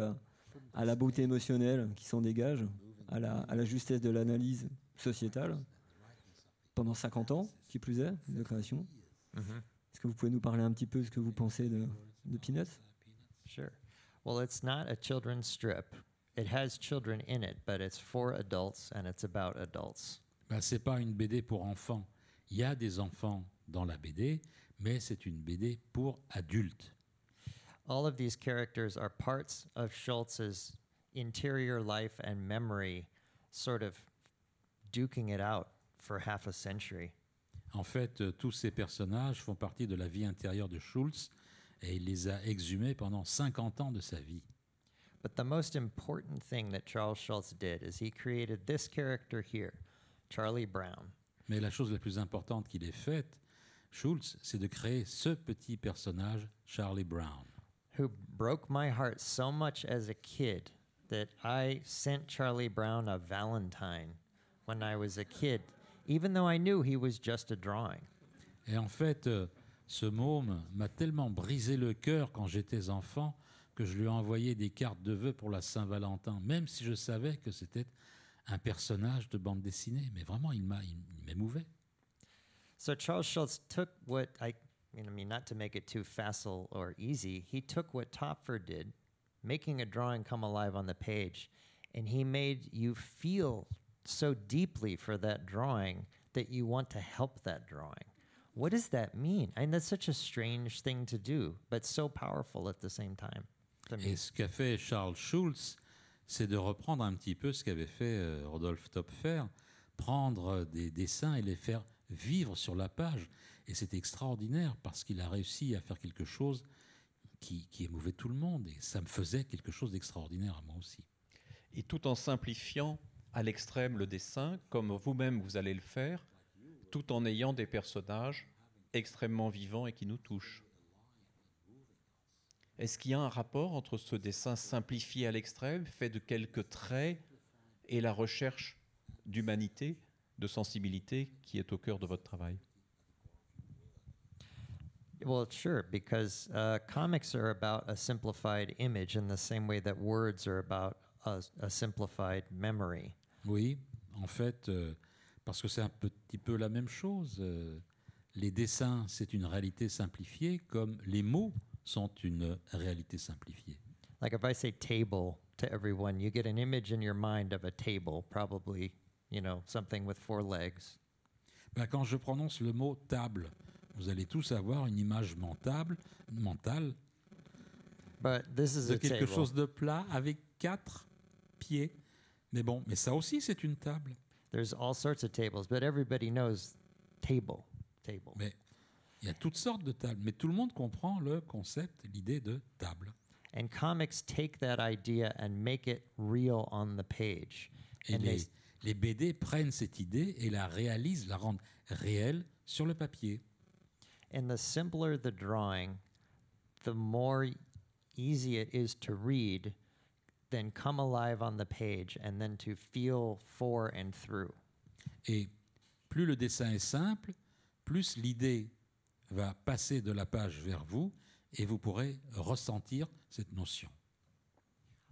à, la beauté émotionnelle qui s'en dégage, à la, à la justesse de l'analyse sociétale, pendant 50 ans, qui plus est, de création. Mhm. Est-ce que vous pouvez nous parler un petit peu de ce que vous pensez de, de Peanuts Sure. Well, it's not a children's strip. It has children in it, but it's for adults and it's about adults. Bah, c'est pas une BD pour enfants. Il y a des enfants dans la BD, mais c'est une BD pour adultes. All of these characters are parts of Schultz's interior life and memory, sort of duking it out for half a century. En fait, euh, tous ces personnages font partie de la vie intérieure de Schulz et il les a exhumés pendant 50 ans de sa vie. But the most important thing that Charles did is he created this character here, Charlie Brown. Mais la chose la plus importante qu'il ait faite, Schulz, c'est de créer ce petit personnage, Charlie Brown. Who broke my heart so much as a kid that I sent Charlie Brown a Valentine when I was a kid even though I knew he was just a drawing. Et en fait, euh, ce môme m'a tellement brisé le cœur quand j'étais enfant que je lui ai envoyé des cartes de vœux pour la Saint-Valentin, même si je savais que c'était un personnage de bande dessinée. Mais vraiment, il m'a, il, m'émouvait. So Charles Schultz took what I, I mean, not to make it too facile or easy, he took what Topfer did, making a drawing come alive on the page, and he made you feel so deeply for that drawing that you want to help that drawing. What does that mean? that's such a strange thing to do, but so Et ce qu'a fait Charles Schulz, c'est de reprendre un petit peu ce qu'avait fait euh, Rodolphe Topfer, prendre euh, des dessins et les faire vivre sur la page. Et c'est extraordinaire parce qu'il a réussi à faire quelque chose qui, qui émouvait tout le monde. Et ça me faisait quelque chose d'extraordinaire à moi aussi. Et tout en simplifiant à l'extrême le dessin, comme vous-même vous allez le faire, tout en ayant des personnages extrêmement vivants et qui nous touchent. Est-ce qu'il y a un rapport entre ce dessin simplifié à l'extrême, fait de quelques traits, et la recherche d'humanité, de sensibilité qui est au cœur de votre travail Well, sure, because uh, comics are about a simplified image in the same way that words are about a simplified memory. Oui, en fait, euh, parce que c'est un petit peu la même chose. Euh, les dessins, c'est une réalité simplifiée, comme les mots sont une réalité simplifiée. Like if I say table to everyone, you get an image in your mind of a table, probably, you know, something with four legs. Ben, quand je prononce le mot table, vous allez tous avoir une image mentale, mentale de quelque chose de plat avec quatre pieds. Mais bon, mais ça aussi, c'est une table. There's all sorts of tables, but everybody knows table, table. Mais il y a toutes sortes de tables, mais tout le monde comprend le concept, l'idée de table. And comics take that idea and make it real on the page. Et les, les BD prennent cette idée et la réalisent, la rendent réelle sur le papier. And the simpler the drawing, the more easy it is to read then come alive on the page, and then to feel for and through. Et plus le dessin est simple, plus l'idée va passer de la page vers vous et vous pourrez ressentir cette notion.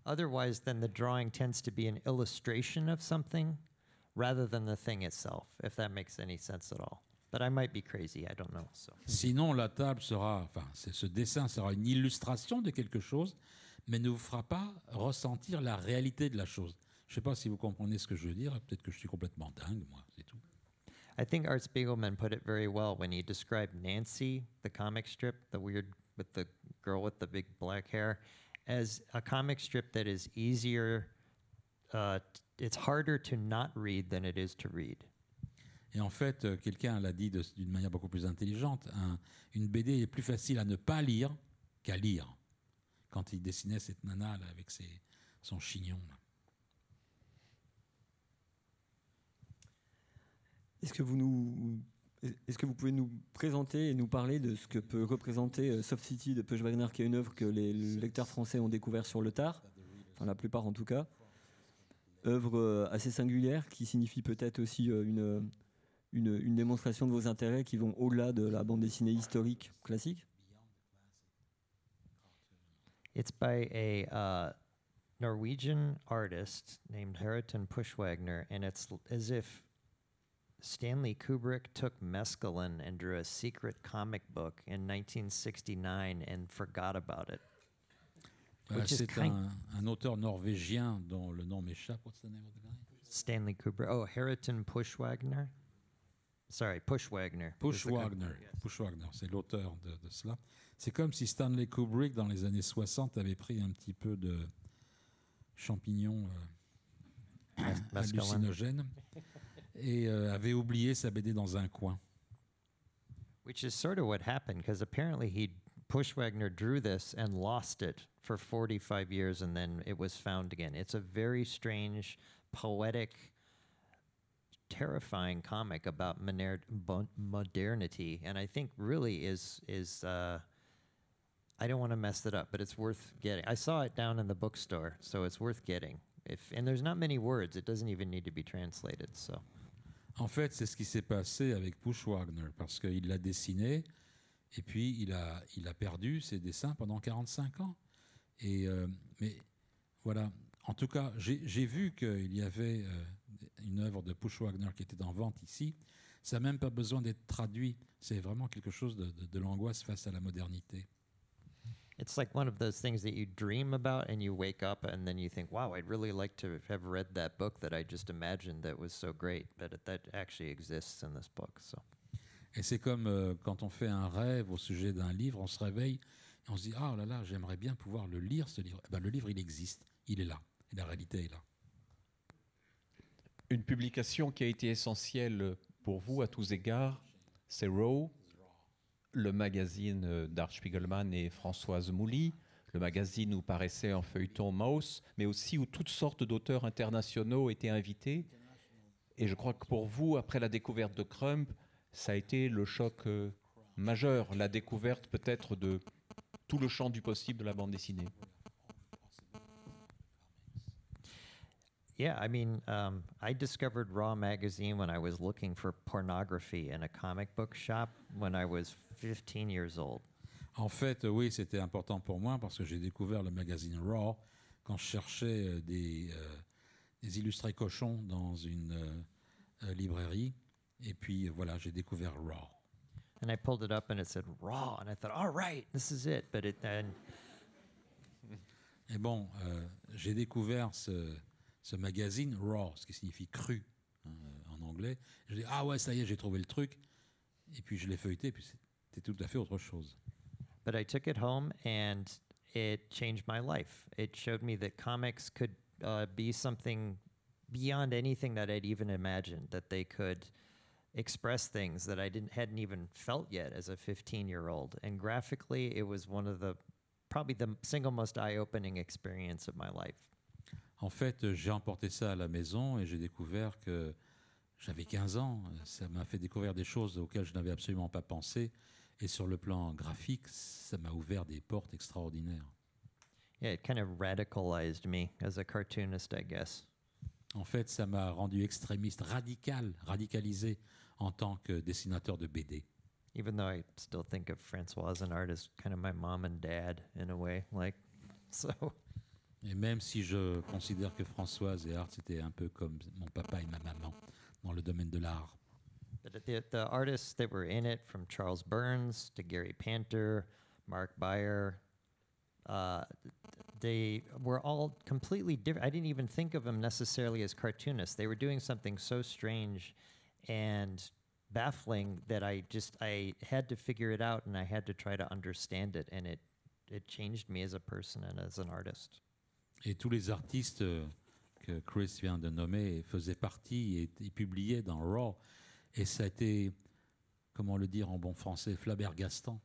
Otherwise, then the drawing tends to be an illustration of something rather than the thing itself, if that makes any sense at all. But I might be crazy, I don't know. So. Sinon, la table sera, enfin, ce dessin sera une illustration de quelque chose, mais ne vous fera pas ressentir la réalité de la chose. Je ne sais pas si vous comprenez ce que je veux dire, peut-être que je suis complètement dingue, moi, c'est tout. I think Art Spiegelman put it very well when he described Nancy, the comic strip, the weird with the girl with the big black hair, as a comic strip that is easier, uh, it's harder to not read than it is to read. Et en fait, euh, quelqu'un l'a dit d'une manière beaucoup plus intelligente, une BD est plus facile à ne pas lire qu'à lire quand il dessinait cette nana avec ses, son chignon. Est-ce que vous nous est-ce que vous pouvez nous présenter et nous parler de ce que peut représenter euh, Soft City de peugeot Wagner, qui est une œuvre que les lecteurs français ont découvert sur le tard, la plupart en tout cas, œuvre euh, assez singulière qui signifie peut-être aussi euh, une démonstration de vos intérêts qui vont au-delà de la bande dessinée historique classique It's by a uh, Norwegian artist named Heriton Pushwagner, and it's as if Stanley Kubrick took mescaline and drew a secret comic book in 1969 and forgot about it. Ah, Which is c'est un, kind- un auteur norvégien dont le nom m'échappe. What's the name of the guy? Stanley Kubrick. Oh, Heriton Pushwagner. Sorry, Pushwagner. Pushwagner. Pushwagner, c'est l'auteur de, de cela. C'est comme si Stanley Kubrick, dans les années 60, avait pris un petit peu de champignons euh, hallucinogènes et euh, avait oublié sa BD dans un coin. Which is sort of what happened, because apparently he Pushwagner drew this and lost it for 45 years, and then it was found again. It's a very strange, poetic terrifying comic about modernity, and I think really is is uh, I don't want to mess it up, but worth getting. I saw it down in the bookstore, so it's worth getting. If, and there's not many words, it doesn't even need to be translated, so. En fait, c'est ce qui s'est passé avec Wagner parce qu'il l'a dessiné, et puis il a, il a perdu ses dessins pendant 45 ans. Et, euh, mais voilà, en tout cas, j'ai vu qu'il y avait euh, une œuvre de Wagner qui était en vente ici. Ça n'a même pas besoin d'être traduit. C'est vraiment quelque chose de, de l'angoisse face à la modernité it's like one of those things that you dream about and you wake up and then you think, wow, I'd really like to have read that book that I just imagined that was so great, but that actually exists in this book. So. Et c'est comme euh, quand on fait un rêve au sujet d'un livre, on se réveille et on se dit, ah oh là là, j'aimerais bien pouvoir le lire, ce livre. Eh ben, le livre, il existe, il est là, et la réalité est là. Une publication qui a été essentielle pour vous à tous égards, c'est Rowe, le magazine euh, d'Art Spiegelman et Françoise Mouly, le magazine où paraissait en feuilleton Maus, mais aussi où toutes sortes d'auteurs internationaux étaient invités. Et je crois que pour vous, après la découverte de Crump, ça a été le choc euh, majeur, la découverte peut-être de tout le champ du possible de la bande dessinée. Yeah, I mean, um, I discovered Raw magazine when I was looking for pornography in a comic book shop when I was 15 years old. En fait, euh, oui, c'était important pour moi parce que j'ai découvert le magazine Raw quand je cherchais euh, des, euh, des illustrés cochons dans une euh, euh librairie. Et puis voilà, j'ai découvert Raw. And I pulled it up and it said Raw, and I thought, all right, this is it. But it then. Et bon, euh, j'ai découvert ce ce magazine Raw, ce qui signifie cru hein, euh, en anglais. Je dis ah ouais, ça y est, j'ai trouvé le truc. Et puis je l'ai feuilleté, et puis c'était tout à fait autre chose. But I took it home and it changed my life. It showed me that comics could uh, be something beyond anything that I'd even imagined. That they could express things that I didn't hadn't even felt yet as a 15 year old. And graphically, it was one of the probably the single most eye opening experience of my life. En fait, j'ai emporté ça à la maison et j'ai découvert que j'avais 15 ans. Ça m'a fait découvrir des choses auxquelles je n'avais absolument pas pensé. Et sur le plan graphique, ça m'a ouvert des portes extraordinaires. Yeah, it kind of radicalized me as a cartoonist, I En fait, ça m'a rendu extrémiste, radical, radicalisé en tant que dessinateur de BD. Even though I still think of François as an artist, kind of my mom and dad in a Et même si je considère que Françoise et Art, c'était un peu comme mon papa et ma maman dans le domaine de l'art. The, the, the, artists that were in it, from Charles Burns to Gary Panter, Mark Beyer, uh, they were all completely different. I didn't even think of them necessarily as cartoonists. They were doing something so strange and baffling that I just I had to figure it out and I had to try to understand it, and it it changed me as a person and as an artist. Et tous les artistes euh, que Chris vient de nommer faisaient partie et, publiaient dans Raw. Et ça a été, comment le dire en bon français, flabbergastant.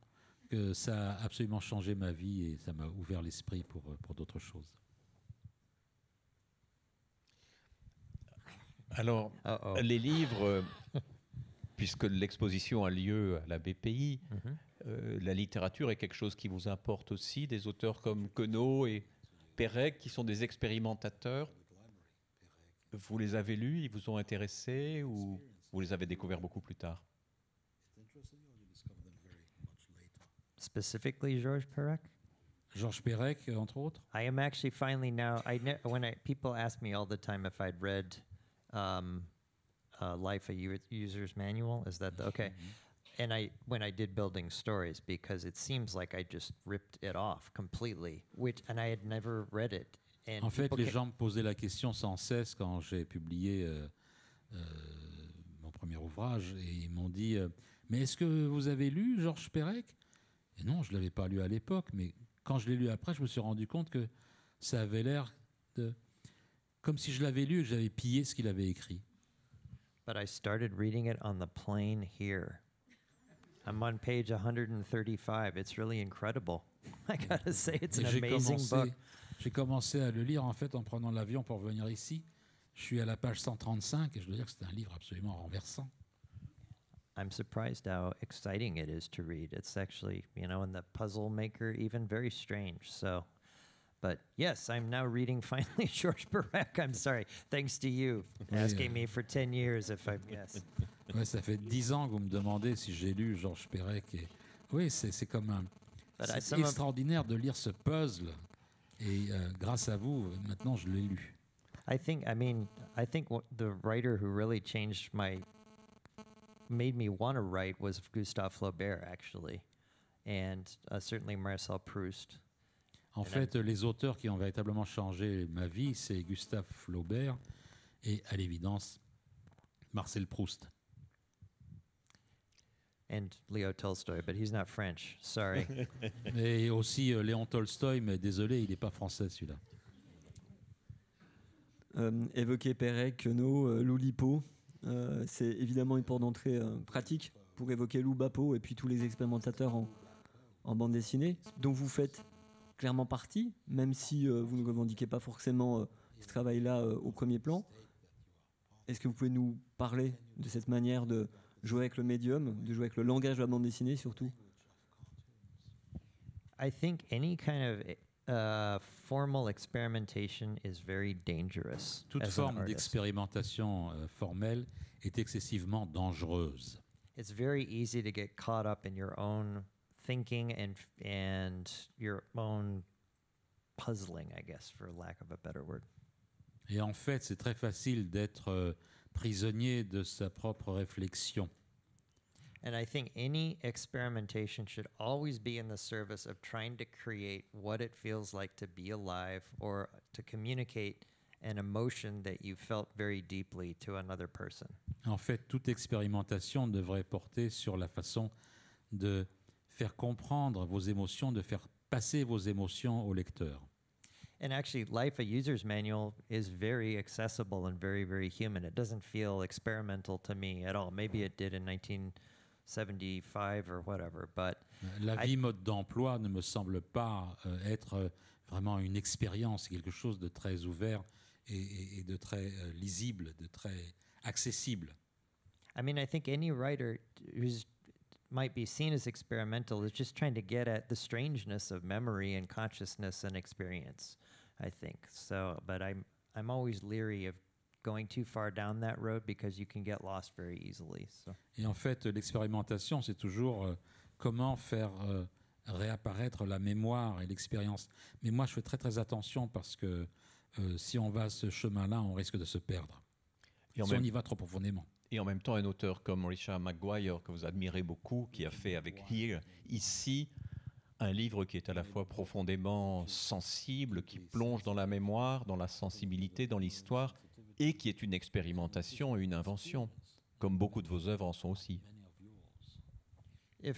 Que ça a absolument changé ma vie et ça m'a ouvert l'esprit pour, euh, pour d'autres choses. Alors, les livres, euh, puisque l'exposition a lieu à la BPI, mm-hmm. la littérature est quelque chose qui vous importe aussi, des auteurs comme Queneau et Pérec, qui sont des expérimentateurs. Vous les avez lus, ils vous ont intéressé ou vous les avez découverts beaucoup plus tard Specifically, Georges Perec Georges Perec, entre autres. I am actually finally now. I ne when I, people ask me all the time if I'd read um, uh, Life a User's Manual. Is that the, okay? Mm en fait, les gens me posaient la question sans cesse quand j'ai publié euh, euh, mon premier ouvrage et ils m'ont dit euh, mais est-ce que vous avez lu Georges Perec Et non, je l'avais pas lu à l'époque, mais quand je l'ai lu après, je me suis rendu compte que ça avait l'air de comme si je l'avais lu et que j'avais pillé ce qu'il avait écrit. But I started reading it on the plane here. I'm on page 135. It's really incredible. I gotta say, it's an amazing commencé, book. J'ai commencé à le lire en fait en prenant l'avion pour venir ici. Je suis à la page 135 et je dois dire que c'est un livre absolument renversant. I'm surprised how exciting it is to read. It's actually, you know, in the puzzle maker even very strange. So, but yes, I'm now reading finally George Perec. I'm sorry, thanks to you asking euh. me for 10 years if I'm yes. Ouais, ça fait dix ans que vous me demandez si j'ai lu Georges Perec. Et... Oui, c'est comme un. c'est extraordinaire de lire ce puzzle. Et euh, grâce à vous, maintenant, je l'ai lu. I think, I mean, I think the writer who really changed my. made me want to write was Gustave Flaubert, actually. And uh, certainly Marcel Proust. En fait, les auteurs qui ont véritablement changé ma vie, c'est Gustave Flaubert et, à l'évidence, Marcel Proust and Leo Tolstoy, but he's not French. Sorry. Et aussi euh, Léon Tolstoy, mais désolé, il n'est pas français celui-là. Euh, évoquer Perec, Queneau, euh, Loulipo, c'est évidemment une porte d'entrée pratique pour évoquer Lou Bapo et puis tous les expérimentateurs en, en, bande dessinée, dont vous faites clairement partie, même si vous ne revendiquez pas forcément ce travail-là au premier plan. Est-ce que vous pouvez nous parler de cette manière de, jouer avec le médium, de jouer avec le langage de la bande dessinée surtout I think any kind of Uh, formal experimentation is very dangerous Toute forme d'expérimentation euh, formelle est excessivement dangereuse. It's very easy to get caught up in your own thinking and and your own puzzling, I guess, for lack of a better word. Et en fait, c'est très facile d'être euh, prisonnier de sa propre réflexion. And I think any experimentation should always be in the service of trying to create what it feels like to be alive or to communicate an emotion that you felt very deeply to another person. En fait, toute expérimentation devrait porter sur la façon de faire comprendre vos émotions, de faire passer vos émotions au lecteur. And actually, Life a User's Manual is very accessible and very, very human. It doesn't feel experimental to me at all. Maybe it did in 1975 or whatever, but euh, la vie mode d'emploi ne me semble pas euh, être euh, vraiment une expérience, quelque chose de très ouvert et, et, et de très euh, lisible, de très accessible. I mean, I think any writer who's might be seen as experimental is just trying to get at the strangeness of memory and consciousness and experience, I think. So, but I'm I'm always leery of going too far down that road because you can get lost very easily. So. Et en fait, l'expérimentation, c'est toujours euh, comment faire euh, réapparaître la mémoire et l'expérience. Mais moi, je fais très très attention parce que euh, si on va ce chemin-là, on risque de se perdre. Et si même... on y va trop profondément et en même temps un auteur comme Richard Maguire, que vous admirez beaucoup, qui a fait avec Here, ici, un livre qui est à la fois profondément sensible, qui plonge dans la mémoire, dans la sensibilité, dans l'histoire, et qui est une expérimentation et une invention, comme beaucoup de vos œuvres en sont aussi. Il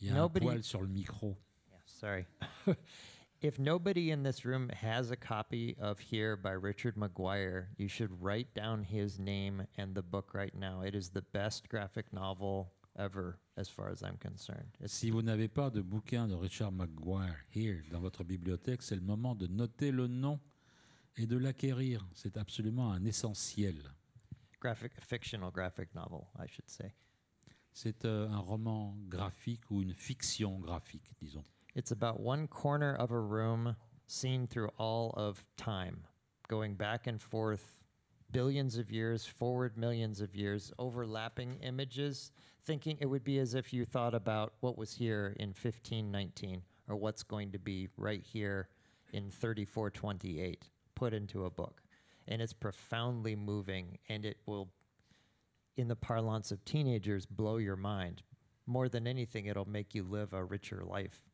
y a un poil sur le micro. If nobody in this room has a copy of Here by Richard McGuire, you should write down his name and the book right now. It is the best graphic novel ever, as far as I'm concerned. It's si vous n'avez pas de bouquin de Richard McGuire Here dans votre bibliothèque, c'est le moment de noter le nom et de l'acquérir. C'est absolument un essentiel. Graphic, fictional graphic novel, I should say. C'est euh, un roman graphique ou une fiction graphique, disons. It's about one corner of a room seen through all of time, going back and forth billions of years, forward millions of years, overlapping images, thinking it would be as if you thought about what was here in 1519 or what's going to be right here in 3428 put into a book. And it's profoundly moving and it will, in the parlance of teenagers, blow your mind. More than anything, it'll make you live a richer life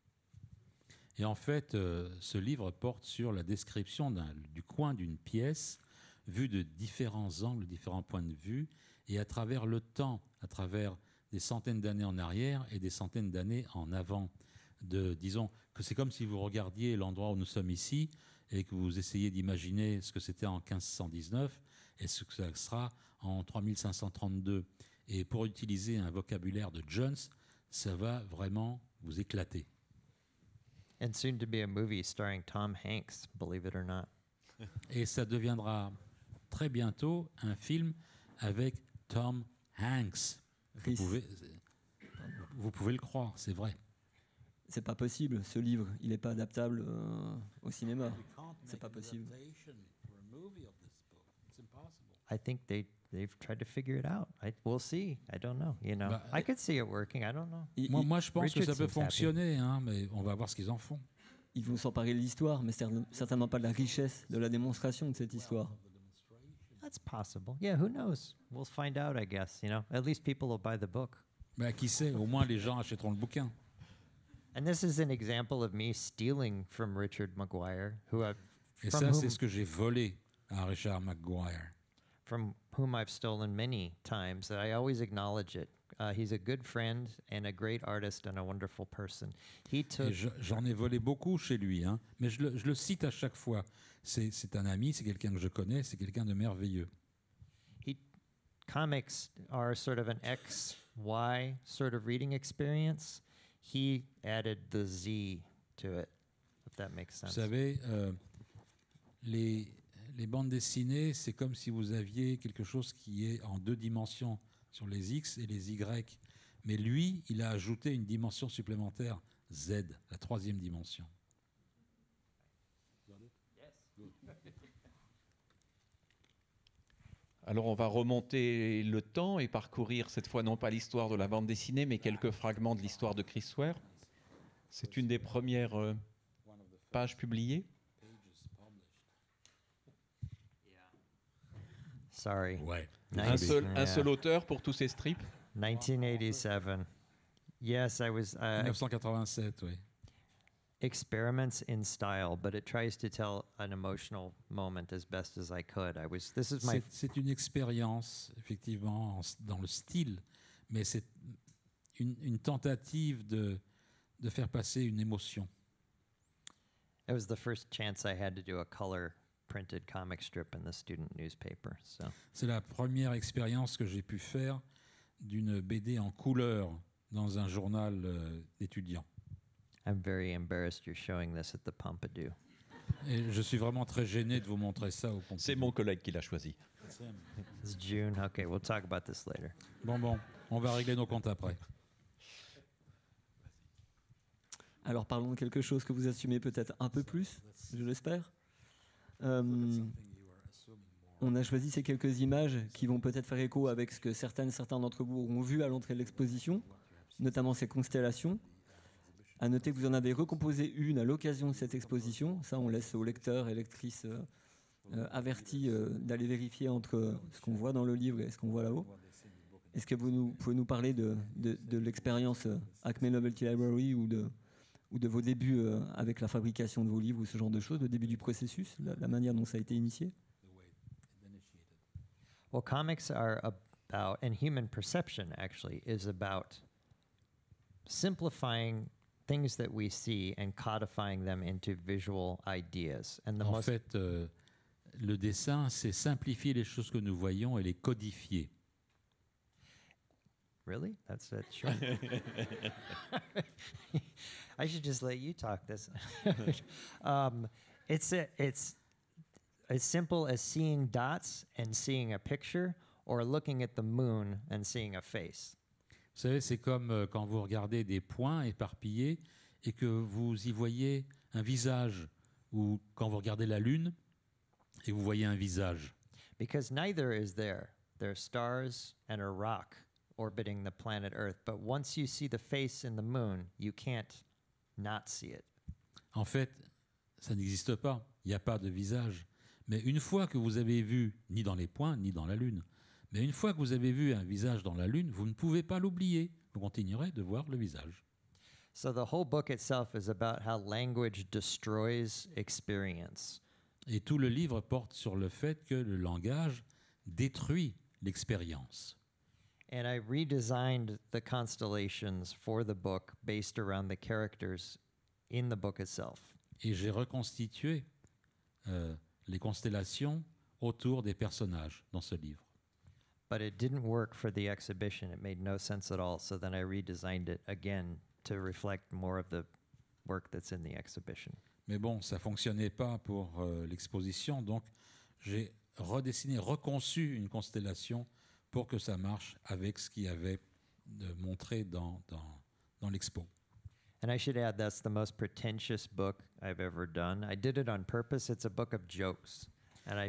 Et en fait, euh, ce livre porte sur la description du coin d'une pièce vue de différents angles, différents points de vue, et à travers le temps, à travers des centaines d'années en arrière et des centaines d'années en avant. De, disons que c'est comme si vous regardiez l'endroit où nous sommes ici et que vous essayez d'imaginer ce que c'était en 1519 et ce que ça sera en 3532. Et pour utiliser un vocabulaire de Jones, ça va vraiment vous éclater. Et ça deviendra très bientôt un film avec Tom Hanks. Vous pouvez, vous pouvez le croire, c'est vrai. C'est pas possible, ce livre, il n'est pas adaptable euh, au cinéma. C'est pas possible. I think they they've tried to figure it out. I, we'll see. I don't know. You know, bah, I eh, could see it working. I don't know. Moi, moi je pense Richard que ça peut fonctionner, hein, mais on va voir ce qu'ils en font. Ils vont s'emparer de l'histoire, mais certainement pas de la richesse de la démonstration de cette histoire. That's possible. Yeah, who knows? We'll find out, I guess. You know, at least people will buy the book. Bah, qui sait? Au moins, les gens achèteront le bouquin. And this is an example of me stealing from Richard Maguire, who I. Et ça, c'est ce que j'ai volé à Richard Maguire. From whom I've stolen many times, that I always acknowledge it. Uh, he's a good friend and a great artist and a wonderful person. He took. J'en ai volé beaucoup chez lui, hein. Mais je le, je le cite à chaque fois. C'est un ami, c'est quelqu'un que je connais, c'est quelqu'un de merveilleux. He, comics are sort of an X Y sort of reading experience. He added the Z to it, if that makes sense. Vous savez, euh, les les bandes dessinées, c'est comme si vous aviez quelque chose qui est en deux dimensions sur les X et les Y. Mais lui, il a ajouté une dimension supplémentaire, Z, la troisième dimension. Alors on va remonter le temps et parcourir cette fois non pas l'histoire de la bande dessinée, mais quelques fragments de l'histoire de Chris Ware. C'est une des premières euh, pages publiées. sorry. Un seul, auteur pour tous ces strips 1987. Yes, I was. Uh, 1987, oui. Experiments in style, but it tries to tell an emotional moment as best as I could. I was. This is my. C'est une expérience, effectivement, dans le style, mais c'est une, une, tentative de, de faire passer une émotion. It was the first chance I had to do a color c'est la première expérience que j'ai pu faire d'une BD en couleur dans un journal euh, étudiant. d'étudiants. I'm very embarrassed you're showing this at the Et je suis vraiment très gêné de vous montrer ça au Pompidou. C'est mon collègue qui l'a choisi. June. we'll talk about this later. Bon bon, on va régler nos comptes après. Alors parlons de quelque chose que vous assumez peut-être un peu plus, je l'espère. Euh, on a choisi ces quelques images qui vont peut-être faire écho avec ce que certains d'entre vous ont vu à l'entrée de l'exposition, notamment ces constellations. À noter que vous en avez recomposé une à l'occasion de cette exposition. Ça, on laisse aux lecteurs et lectrices euh, euh, avertis d'aller vérifier entre ce qu'on voit dans le livre et ce qu'on voit là-haut. Est-ce que vous pouvez nous parler de, de l'expérience Acme Novelty Library ou de, ou de vos débuts euh, avec la fabrication de vos livres ou ce genre de choses, le début du processus, la, manière dont ça a été initié Well, comics are about, and human perception actually is about simplifying things that we see and codifying them into visual ideas. And the en fait, euh, le dessin, c'est simplifier les choses que nous voyons et les codifier. Really? That's it? sure. I should just let you talk this. um, it's a, it's as simple as seeing dots and seeing a picture, or looking at the moon and seeing a face. Vous savez, c'est comme euh, quand vous regardez des points éparpillés et que vous y voyez un visage, ou quand vous regardez la lune et vous voyez un visage. Because neither is there. There are stars and a rock orbiting the planet Earth. But once you see the face in the moon, you can't En fait, ça n'existe pas. Il n'y a pas de visage. Mais une fois que vous avez vu, ni dans les points, ni dans la Lune, mais une fois que vous avez vu un visage dans la Lune, vous ne pouvez pas l'oublier. Vous continuerez de voir le visage. Et tout le livre porte sur le fait que le langage détruit l'expérience. And I redesigned the constellations for the book based around the characters in the book itself. Et j'ai reconstitué euh, les constellations autour des personnages dans ce livre. But it didn't work for the exhibition. It made no sense at all. So then I redesigned it again to reflect more of the work that's in the exhibition. Mais bon, ça fonctionnait pas pour euh, l'exposition, donc j'ai redessiné, reconçu une constellation pour que ça marche avec ce qu'il y avait de euh, montré dans, l'expo. And I should add, that's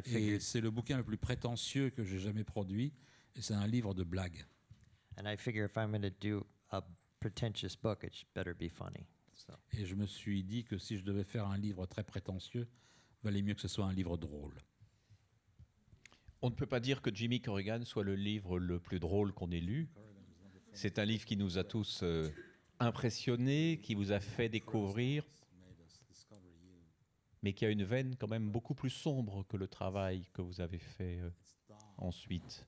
et c'est le bouquin le plus prétentieux que j'ai jamais produit. Et c'est un livre de blagues. Et je me suis dit que si je devais faire un livre très prétentieux, valait mieux que ce soit un livre drôle. On ne peut pas dire que Jimmy Corrigan soit le livre le plus drôle qu'on ait lu. C'est un livre qui nous a tous euh, impressionnés, qui vous a fait découvrir, mais qui a une veine quand même beaucoup plus sombre que le travail que vous avez fait euh, ensuite.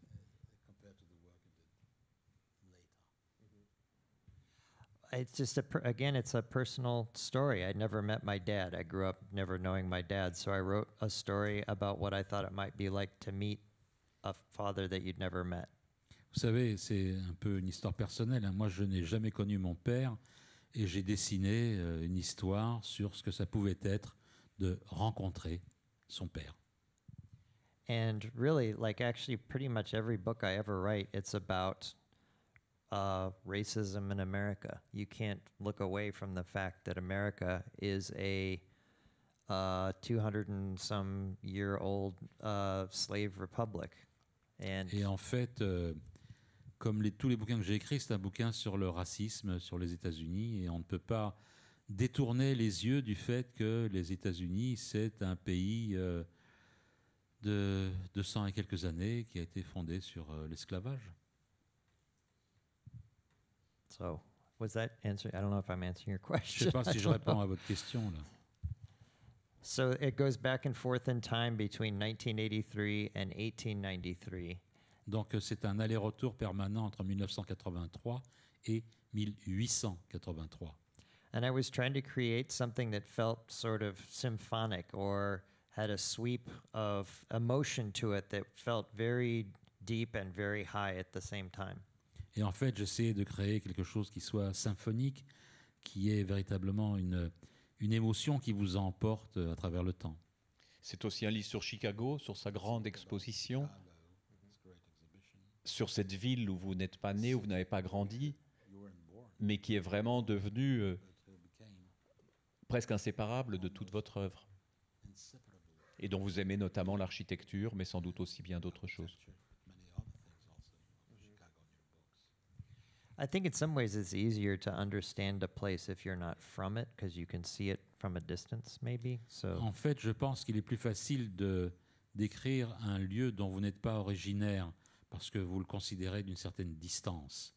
it's just a per, again it's a personal story i never met my dad i grew up never knowing my dad so i wrote a story about what i thought it might be like to meet a father that you'd never met vous savez c'est un peu une histoire personnelle hein. moi je n'ai jamais connu mon père et j'ai dessiné euh, une histoire sur ce que ça pouvait être de rencontrer son père and really like actually pretty much every book i ever write it's about racism America. You can't look away from the fact is Et en fait, euh, comme les, tous les bouquins que j'ai écrits, c'est un bouquin sur le racisme, sur les États-Unis, et on ne peut pas détourner les yeux du fait que les États-Unis, c'est un pays euh, de 200 et quelques années qui a été fondé sur euh, l'esclavage. So was that answering? I don't know if I'm answering your question. Je sais pas si je à votre question là. So it goes back and forth in time between 1983 and 1893. Donc c'est un aller-retour permanent entre 1983 et 1883. And I was trying to create something that felt sort of symphonic or had a sweep of emotion to it that felt very deep and very high at the same time. Et en fait, j'essaie de créer quelque chose qui soit symphonique, qui est véritablement une, une émotion qui vous emporte euh, à travers le temps. C'est aussi un livre sur Chicago, sur sa grande exposition, sur cette ville où vous n'êtes pas né, où vous n'avez pas grandi, mais qui est vraiment devenue euh, presque inséparable de toute votre œuvre, et dont vous aimez notamment l'architecture, mais sans doute aussi bien d'autres choses. I think in some ways it's easier to understand a place if you're not from it because you can see it from a distance maybe. So En fait, je pense qu'il est plus facile de décrire un lieu dont vous n'êtes pas originaire parce que vous le considérez d'une certaine distance.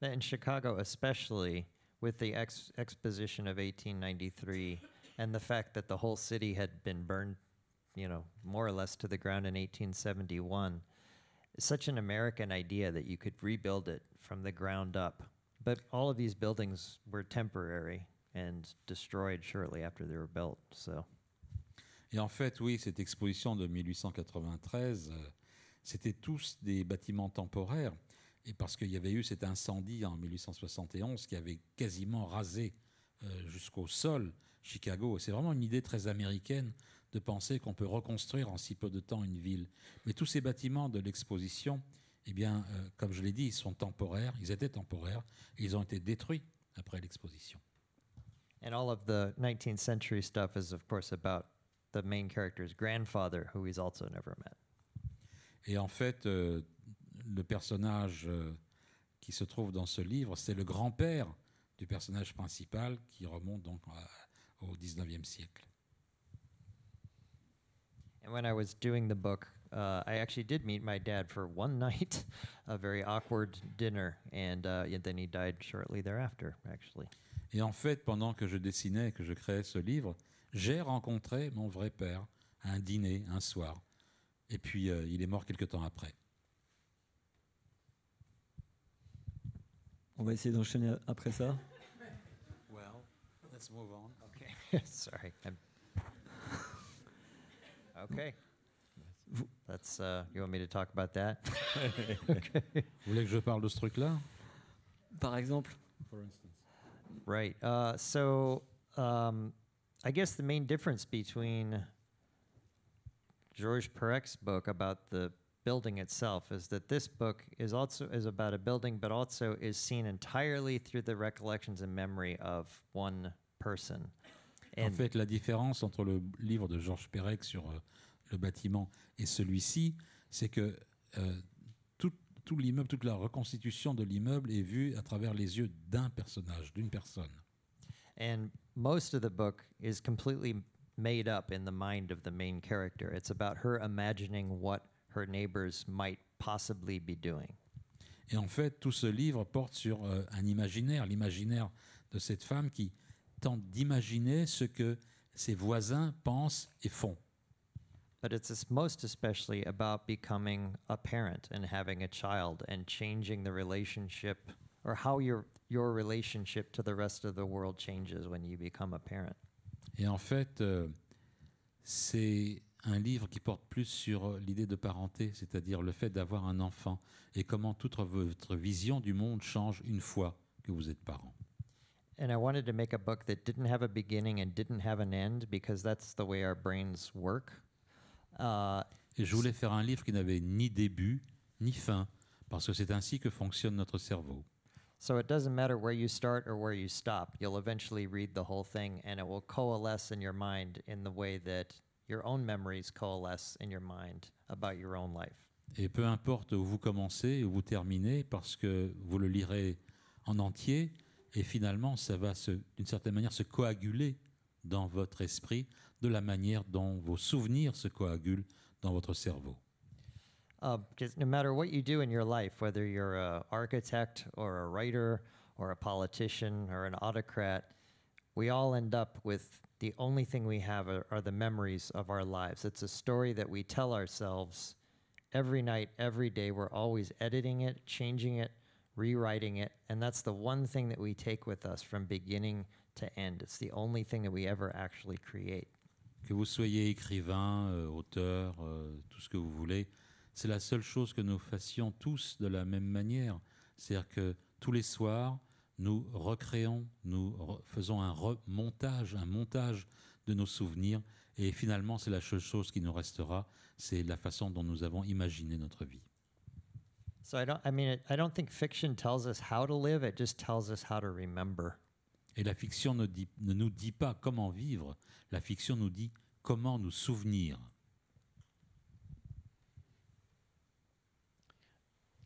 In Chicago especially with the ex exposition of 1893 and the fact that the whole city had been burned, you know, more or less to the ground in 1871 It's such an American idea that you could rebuild it from the ground up. But all of these buildings were temporary and destroyed shortly after they were built. So. Et en fait, oui, cette exposition de 1893, euh, c'était tous des bâtiments temporaires. Et parce qu'il y avait eu cet incendie en 1871 qui avait quasiment rasé euh, jusqu'au sol Chicago. C'est vraiment une idée très américaine de penser qu'on peut reconstruire en si peu de temps une ville. Mais tous ces bâtiments de l'exposition, eh bien, euh, comme je l'ai dit, ils sont temporaires, ils étaient temporaires, ils ont été détruits après l'exposition. Et en fait, euh, le personnage euh, qui se trouve dans ce livre, c'est le grand-père du personnage principal qui remonte donc au 19e siècle. And when I was doing the book, uh, I actually did meet my dad for one night, a very awkward dinner, and uh, then he died shortly thereafter, actually. Et en fait, pendant que je dessinais, que je créais ce livre, j'ai rencontré mon vrai père à un dîner, un soir. Et puis, euh, il est mort quelque temps après. On va essayer d'enchaîner après ça. Well, let's move on. Okay, sorry. I'm Okay. That's, uh, you want me to talk about that? okay. Vous voulez que je parle de ce truc-là? Par exemple. For instance. Right. Uh, so um, I guess the main difference between George Perec's book about the building itself is that this book is also is about a building, but also is seen entirely through the recollections and memory of one person. En fait, la différence entre le livre de Georges Perec sur euh, le bâtiment et celui-ci, c'est que euh, tout, l'immeuble, toute la reconstitution de l'immeuble est vue à travers les yeux d'un personnage, d'une personne. most of the book is completely made up in the mind of the main character. It's about her imagining what her neighbors might possibly be doing. Et en fait, tout ce livre porte sur euh, un imaginaire, l'imaginaire de cette femme qui d'imaginer ce que ses voisins pensent et font. But it's most especially about becoming a parent and having a child and changing the relationship or how your, your relationship to the rest of the world changes when you become a parent. Et en fait, euh, c'est un livre qui porte plus sur euh, l'idée de parenté, c'est-à-dire le fait d'avoir un enfant et comment toute votre vision du monde change une fois que vous êtes parent. And I wanted to make a book that didn't have a beginning and didn't have an end because that's the way our brains work. Uh, je voulais faire un livre qui n'avait ni début ni fin parce que c'est ainsi que fonctionne notre cerveau. So it doesn't matter where you start or where you stop. You'll eventually read the whole thing and it will coalesce in your mind in the way that your own memories coalesce in your mind about your own life. Et peu importe où vous commencez ou vous terminez parce que vous le lirez en entier et finalement, ça va, d'une certaine manière, se coaguler dans votre esprit de la manière dont vos souvenirs se coagulent dans votre cerveau. Because um, no matter what you do in your life, whether you're an architect or a writer or a politician or an autocrat, we all end up with the only thing we have are the memories of our lives. It's a story that we tell ourselves every night, every day. We're always editing it, changing it, rewriting it, and that's the one thing that we take with us from beginning to end. It's the only thing that we ever actually create. Que vous soyez écrivain, euh, auteur, euh, tout ce que vous voulez, c'est la seule chose que nous fassions tous de la même manière. C'est-à-dire que tous les soirs, nous recréons, nous faisons un remontage, un montage de nos souvenirs, et finalement, c'est la seule chose qui nous restera, c'est la façon dont nous avons imaginé notre vie. So I don't. I mean, I don't think fiction tells us how to live. It just tells us how to remember. Et la fiction ne, ne nous dit pas comment vivre. La fiction nous dit comment nous souvenir.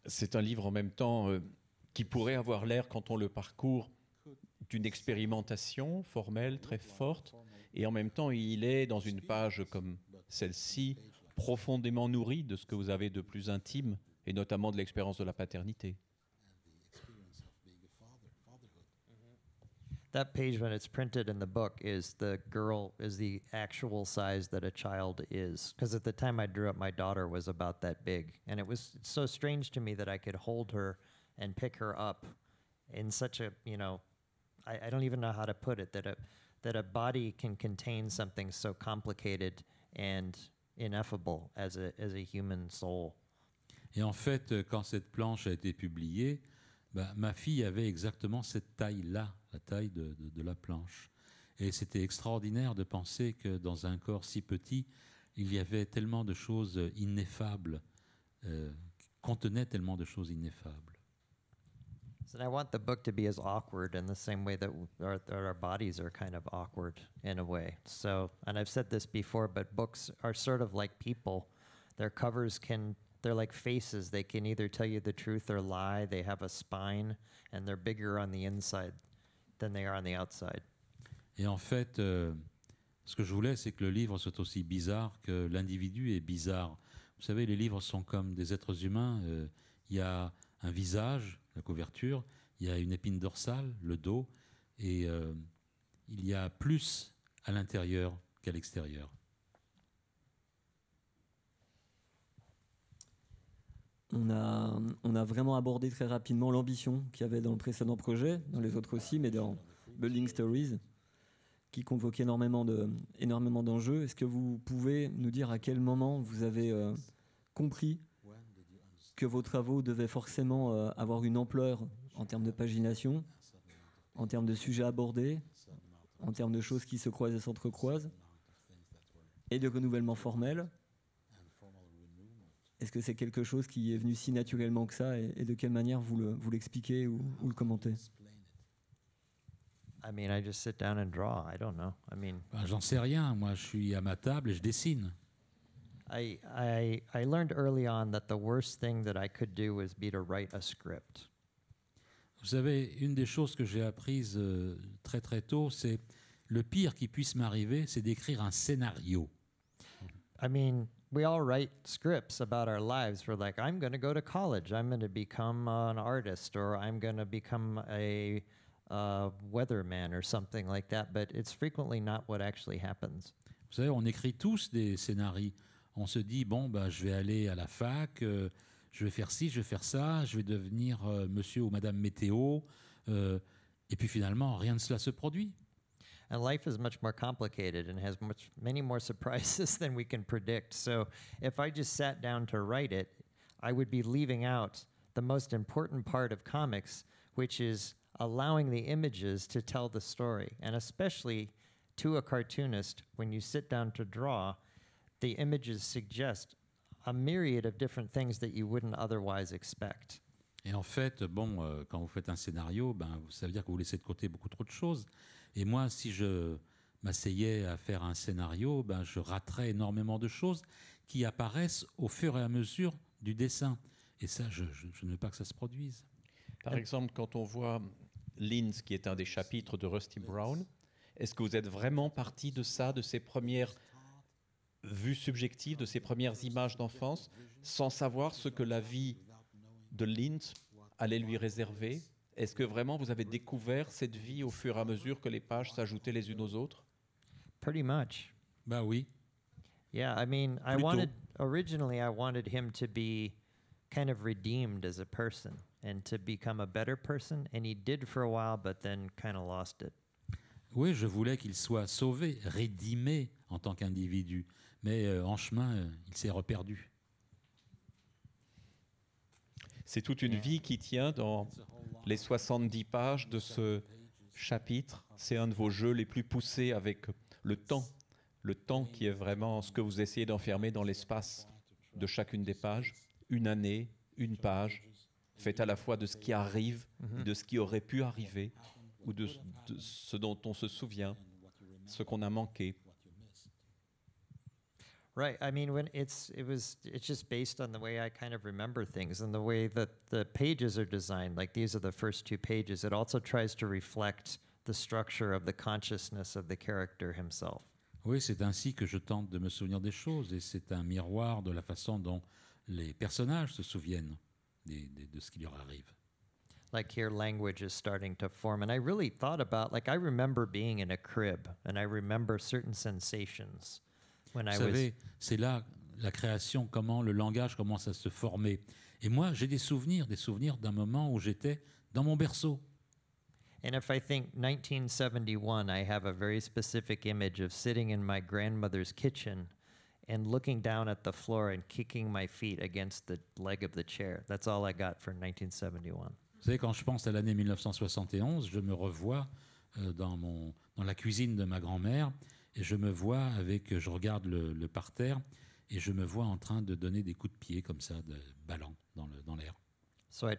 C'est un livre en même temps euh, qui pourrait avoir l'air, quand on le parcourt, d'une expérimentation formelle très forte, et en même temps il est dans une page comme celle-ci profondément nourri de ce que vous avez de plus intime et notamment de l'expérience de la paternité. that page when it's printed in the book is the girl is the actual size that a child is because at the time i drew up my daughter was about that big and it was so strange to me that i could hold her and pick her up in such a you know i, I don't even know how to put it that a that a body can contain something so complicated and ineffable as a as a human soul Et en fait, euh, quand cette planche a été publiée, ben, ma fille avait exactement cette taille-là, la taille de, la planche. Et c'était extraordinaire de penser que dans un corps si petit, il y avait tellement de choses ineffables, euh, contenait tellement de choses ineffables. So I want the book to be as awkward in the same way that our, that our bodies are kind of awkward in a way. So, and I've said this before, but books are sort of like people. They're like faces. They can either tell you the truth or lie. They have a spine and they're bigger on the inside than they are on Et en fait, euh, ce que je voulais, c'est que le livre soit aussi bizarre que l'individu est bizarre. Vous savez, les livres sont comme des êtres humains. Euh, il y a un visage, la couverture, il y a une épine dorsale, le dos, et euh, il y a plus à l'intérieur qu'à l'extérieur. on a, vraiment abordé très rapidement l'ambition qu'il y avait dans le précédent projet, dans les autres aussi, mais dans Building Stories, qui convoquait énormément, de, énormément d'enjeux. Est-ce que vous pouvez nous dire à quel moment vous avez euh, compris que vos travaux devaient forcément euh, avoir une ampleur en termes de pagination, en termes de sujets abordés, en termes de choses qui se croisent et s'entrecroisent, et de renouvellement formel est-ce que c'est quelque chose qui est venu si naturellement que ça et, de quelle manière vous, vous l'expliquez ou, le commentez j'en sais rien. Moi, je suis à ma table et je dessine. Vous savez, une des choses que j'ai apprises euh, très très tôt, c'est le pire qui puisse m'arriver, c'est d'écrire un scénario. we all write scripts about our lives. We're like, I'm going to go to college. I'm going to become an artist, or I'm going to become a uh, weatherman, or something like that. But it's frequently not what actually happens. Vous savez, on écrit tous des scénarios. On se dit, bon, bah, je vais aller à la fac, euh, je vais faire ci, je vais faire ça, je vais devenir euh, monsieur ou madame météo. Euh, et puis finalement, rien de cela se produit. And life is much more complicated and has much, many more surprises than we can predict. So if I just sat down to write it, I would be leaving out the most important part of comics, which is allowing the images to tell the story. And especially to a cartoonist, when you sit down to draw, the images suggest a myriad of different things that you wouldn't otherwise expect. Et en fait, bon, euh, quand vous faites un scénario, ben, ça veut dire que vous laissez de côté beaucoup trop de choses. Et moi, si je m'asseyais à faire un scénario, ben, je raterais énormément de choses qui apparaissent au fur et à mesure du dessin. Et ça, je, ne veux pas que ça se produise. Par euh, exemple, quand on voit Linz, qui est un des chapitres de Rusty Brown, est-ce que vous êtes vraiment parti de ça, de ces premières vues subjectives, de ces premières images d'enfance, sans savoir ce que la vie de Linz allait lui réserver est-ce que vraiment vous avez découvert cette vie au fur et à mesure que les pages s'ajoutaient les unes aux autres Pretty much. Ben oui. Yeah, I mean, I wanted originally I wanted him to be kind of redeemed as a person and to become a better person and he did for a while but then kind of lost it. Oui, je voulais qu'il soit sauvé, rédimé en tant qu'individu, mais euh, en chemin, euh, il s'est reperdu. C'est toute une vie qui tient dans les 70 pages de ce chapitre. C'est un de vos jeux les plus poussés avec le temps, le temps qui est vraiment ce que vous essayez d'enfermer dans l'espace de chacune des pages. Une année, une page, faite à la fois de ce qui arrive, mhm. de ce qui aurait pu arriver, ou de ce dont on se souvient, ce qu'on a manqué, Right. I mean, when it's it was it's just based on the way I kind of remember things and the way that the pages are designed. Like these are the first two pages. It also tries to reflect the structure of the consciousness of the character himself. Oui, c'est ainsi que je tente de me souvenir des choses et c'est un miroir de la façon dont les personnages se souviennent de de ce qui leur arrive. like here language is starting to form and i really thought about like i remember being in a crib and i remember certain sensations When Vous I savez, was... c'est là la création, comment le langage commence à se former. Et moi, j'ai des souvenirs, des souvenirs d'un moment où j'étais dans mon berceau. And if I think 1971, I have a very specific image of sitting in my grandmother's kitchen and looking down at the floor and kicking my feet against the leg of the chair. That's all I got for 1971. Vous savez, quand je pense à l'année 1971, je me revois euh, dans, mon, dans la cuisine de ma grand-mère et je me vois avec, je regarde le, parterre et je me vois en train de donner des coups de pied comme ça, de ballant dans l'air. Et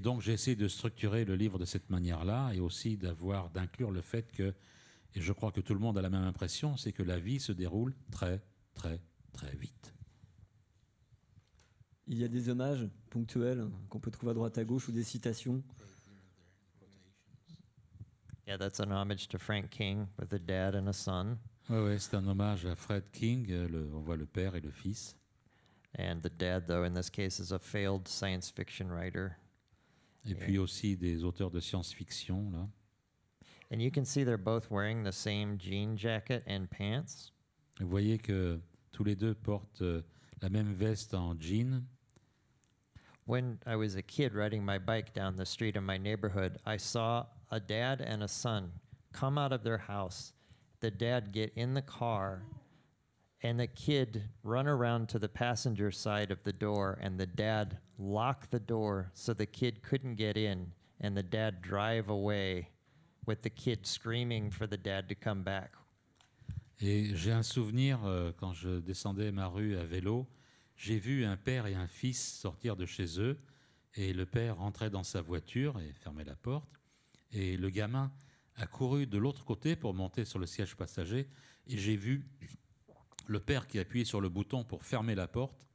donc j'essaie de structurer le livre de cette manière-là et aussi d'avoir d'inclure le fait que et je crois que tout le monde a la même impression, c'est que la vie se déroule très très très vite. Il y a des hommages ponctuels qu'on peut trouver à droite à gauche ou des citations. Yeah, that's an homage to Frank King with a dad and a son. Ouais, ouais, c'est un hommage à Fred King. Euh, le, on voit le père et le fils. And the dad, though, in this case, is a failed science fiction writer. Et, et puis aussi des auteurs de science-fiction là. And you can see they're both wearing the same jean jacket and pants. Vous voyez que tous les deux portent euh, la même veste en jean When I was a kid riding my bike down the street in my neighborhood, I saw a dad and a son come out of their house, the dad get in the car, and the kid run around to the passenger side of the door, and the dad lock the door so the kid couldn't get in, and the dad drive away with the kid screaming for the dad to come back. Et j'ai un souvenir euh, quand je descendais ma rue à vélo j'ai vu un père et un fils sortir de chez eux, et le père rentrait dans sa voiture et fermait la porte, et le gamin a couru de l'autre côté pour monter sur le siège passager, et j'ai vu le père qui appuyait sur le bouton pour fermer la porte,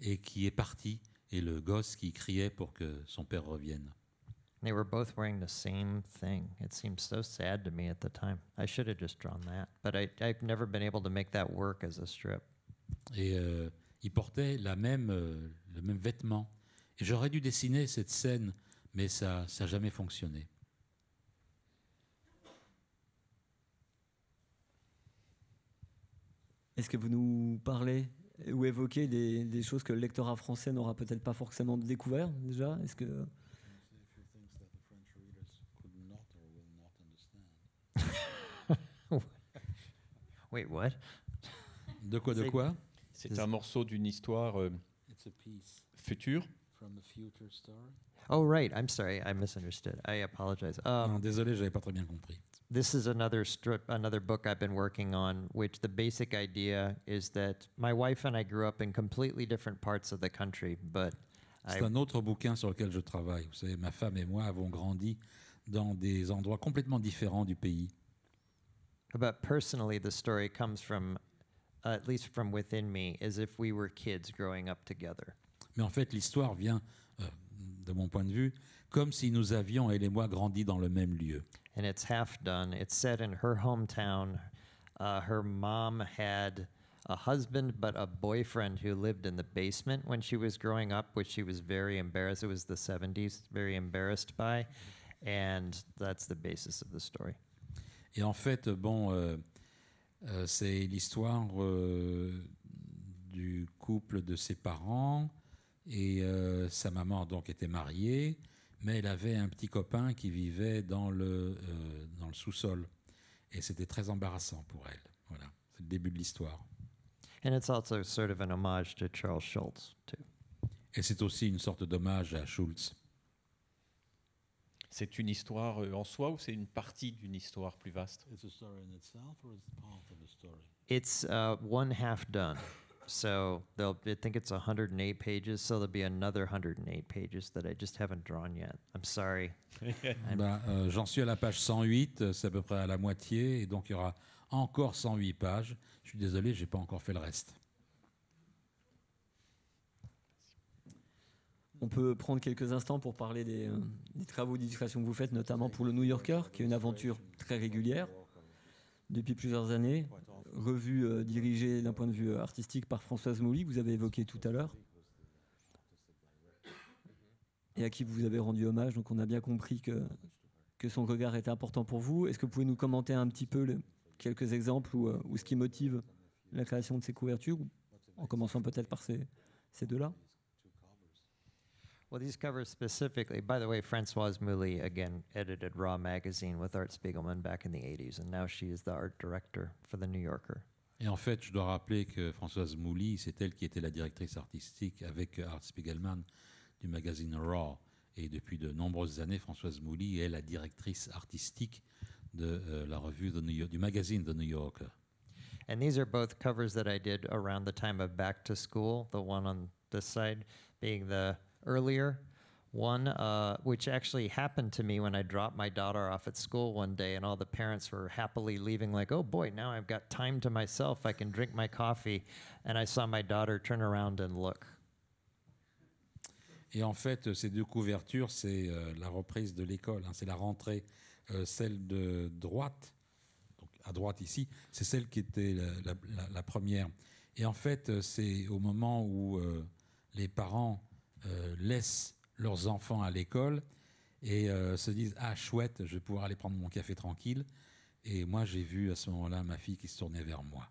et qui est parti, et le gosse qui criait pour que son père revienne. They were both wearing the same thing. It seemed so sad to me at the time. I should have just drawn that, but I, never been able to make that work as a strip. Et euh, il portait la même, euh, le même vêtement. Et j'aurais dû dessiner cette scène, mais ça n'a jamais fonctionné. Est-ce que vous nous parlez ou évoquez des, choses que le lectorat français n'aura peut-être pas forcément découvert déjà Est-ce que Wait, what De quoi, de quoi c'est un morceau d'une histoire euh, future. Oh right, I'm sorry, I misunderstood. I apologize. Um, non, désolé, j'avais pas très bien compris. This is another strip, another book I've been working on, which the basic idea is that my wife and I grew up in completely different parts of the country, but c'est un autre bouquin sur lequel je travaille. Vous savez, ma femme et moi avons grandi dans des endroits complètement différents du pays. But personally, the story comes from uh, at least from within me, as if we were kids growing up together. Mais en fait, l'histoire vient, euh, de mon point de vue, comme si nous avions, elle et moi, grandi dans le même lieu. And it's half done. It's set in her hometown. Uh, her mom had a husband, but a boyfriend who lived in the basement when she was growing up, which she was very embarrassed. It was the 70s, very embarrassed by. And that's the basis of the story. Et en fait, bon, euh, Euh, c'est l'histoire euh, du couple de ses parents et euh, sa maman donc était mariée, mais elle avait un petit copain qui vivait dans le, sous-sol et c'était très embarrassant pour elle. Voilà, c'est le début de l'histoire. And it's also sort of an homage Charles Schultz Et c'est aussi une sorte d'hommage à Schultz c'est une histoire euh, en soi ou c'est une partie d'une histoire plus vaste It's uh, one half done. So they'll, I think it's 108 pages, so there'll be another 108 pages that I just haven't drawn yet. I'm sorry. bah, J'en suis à la page 108, euh, c'est à peu près à la moitié, et donc il y aura encore 108 pages. Je suis désolé, j'ai pas encore fait le reste. On peut prendre quelques instants pour parler des, euh, travaux d'illustration que vous faites, notamment pour le New Yorker, qui est une aventure très régulière depuis plusieurs années, revue euh, dirigée d'un point de vue euh, artistique par Françoise Mouly, que vous avez évoqué tout à l'heure, et à qui vous avez rendu hommage. Donc on a bien compris que, que son regard était important pour vous. Est-ce que vous pouvez nous commenter un petit peu quelques exemples ou, ce qui motive la création de ces couvertures, en commençant peut-être par ces deux-là Well, these covers specifically, by the way, Francoise Mouly again edited Raw magazine with Art Spiegelman back in the 80s, and now she is the art director for The New Yorker. Et en fait, je dois rappeler que Françoise Mouly, c'est elle qui était la directrice artistique avec Art Spiegelman du magazine Raw. Et depuis de nombreuses années, Françoise Mouly est la directrice artistique de euh, la revue de New York, du magazine The New Yorker. And these are both covers that I did around the time of back to school, the one on this side being the earlier. One, uh, which actually happened to me when I dropped my daughter off at school one day, and all the parents were happily leaving, like, oh boy, now I've got time to myself. I can drink my coffee. And I saw my daughter turn around and look. Et en fait, euh, ces deux couvertures, c'est euh, la reprise de l'école, hein, c'est la rentrée. Euh, celle de droite, donc à droite ici, c'est celle qui était la, la, la, première. Et en fait, euh, c'est au moment où euh, les parents Euh, laissent leurs enfants à l'école et euh, se disent Ah, chouette, je vais pouvoir aller prendre mon café tranquille. Et moi, j'ai vu à ce moment-là ma fille qui se tournait vers moi.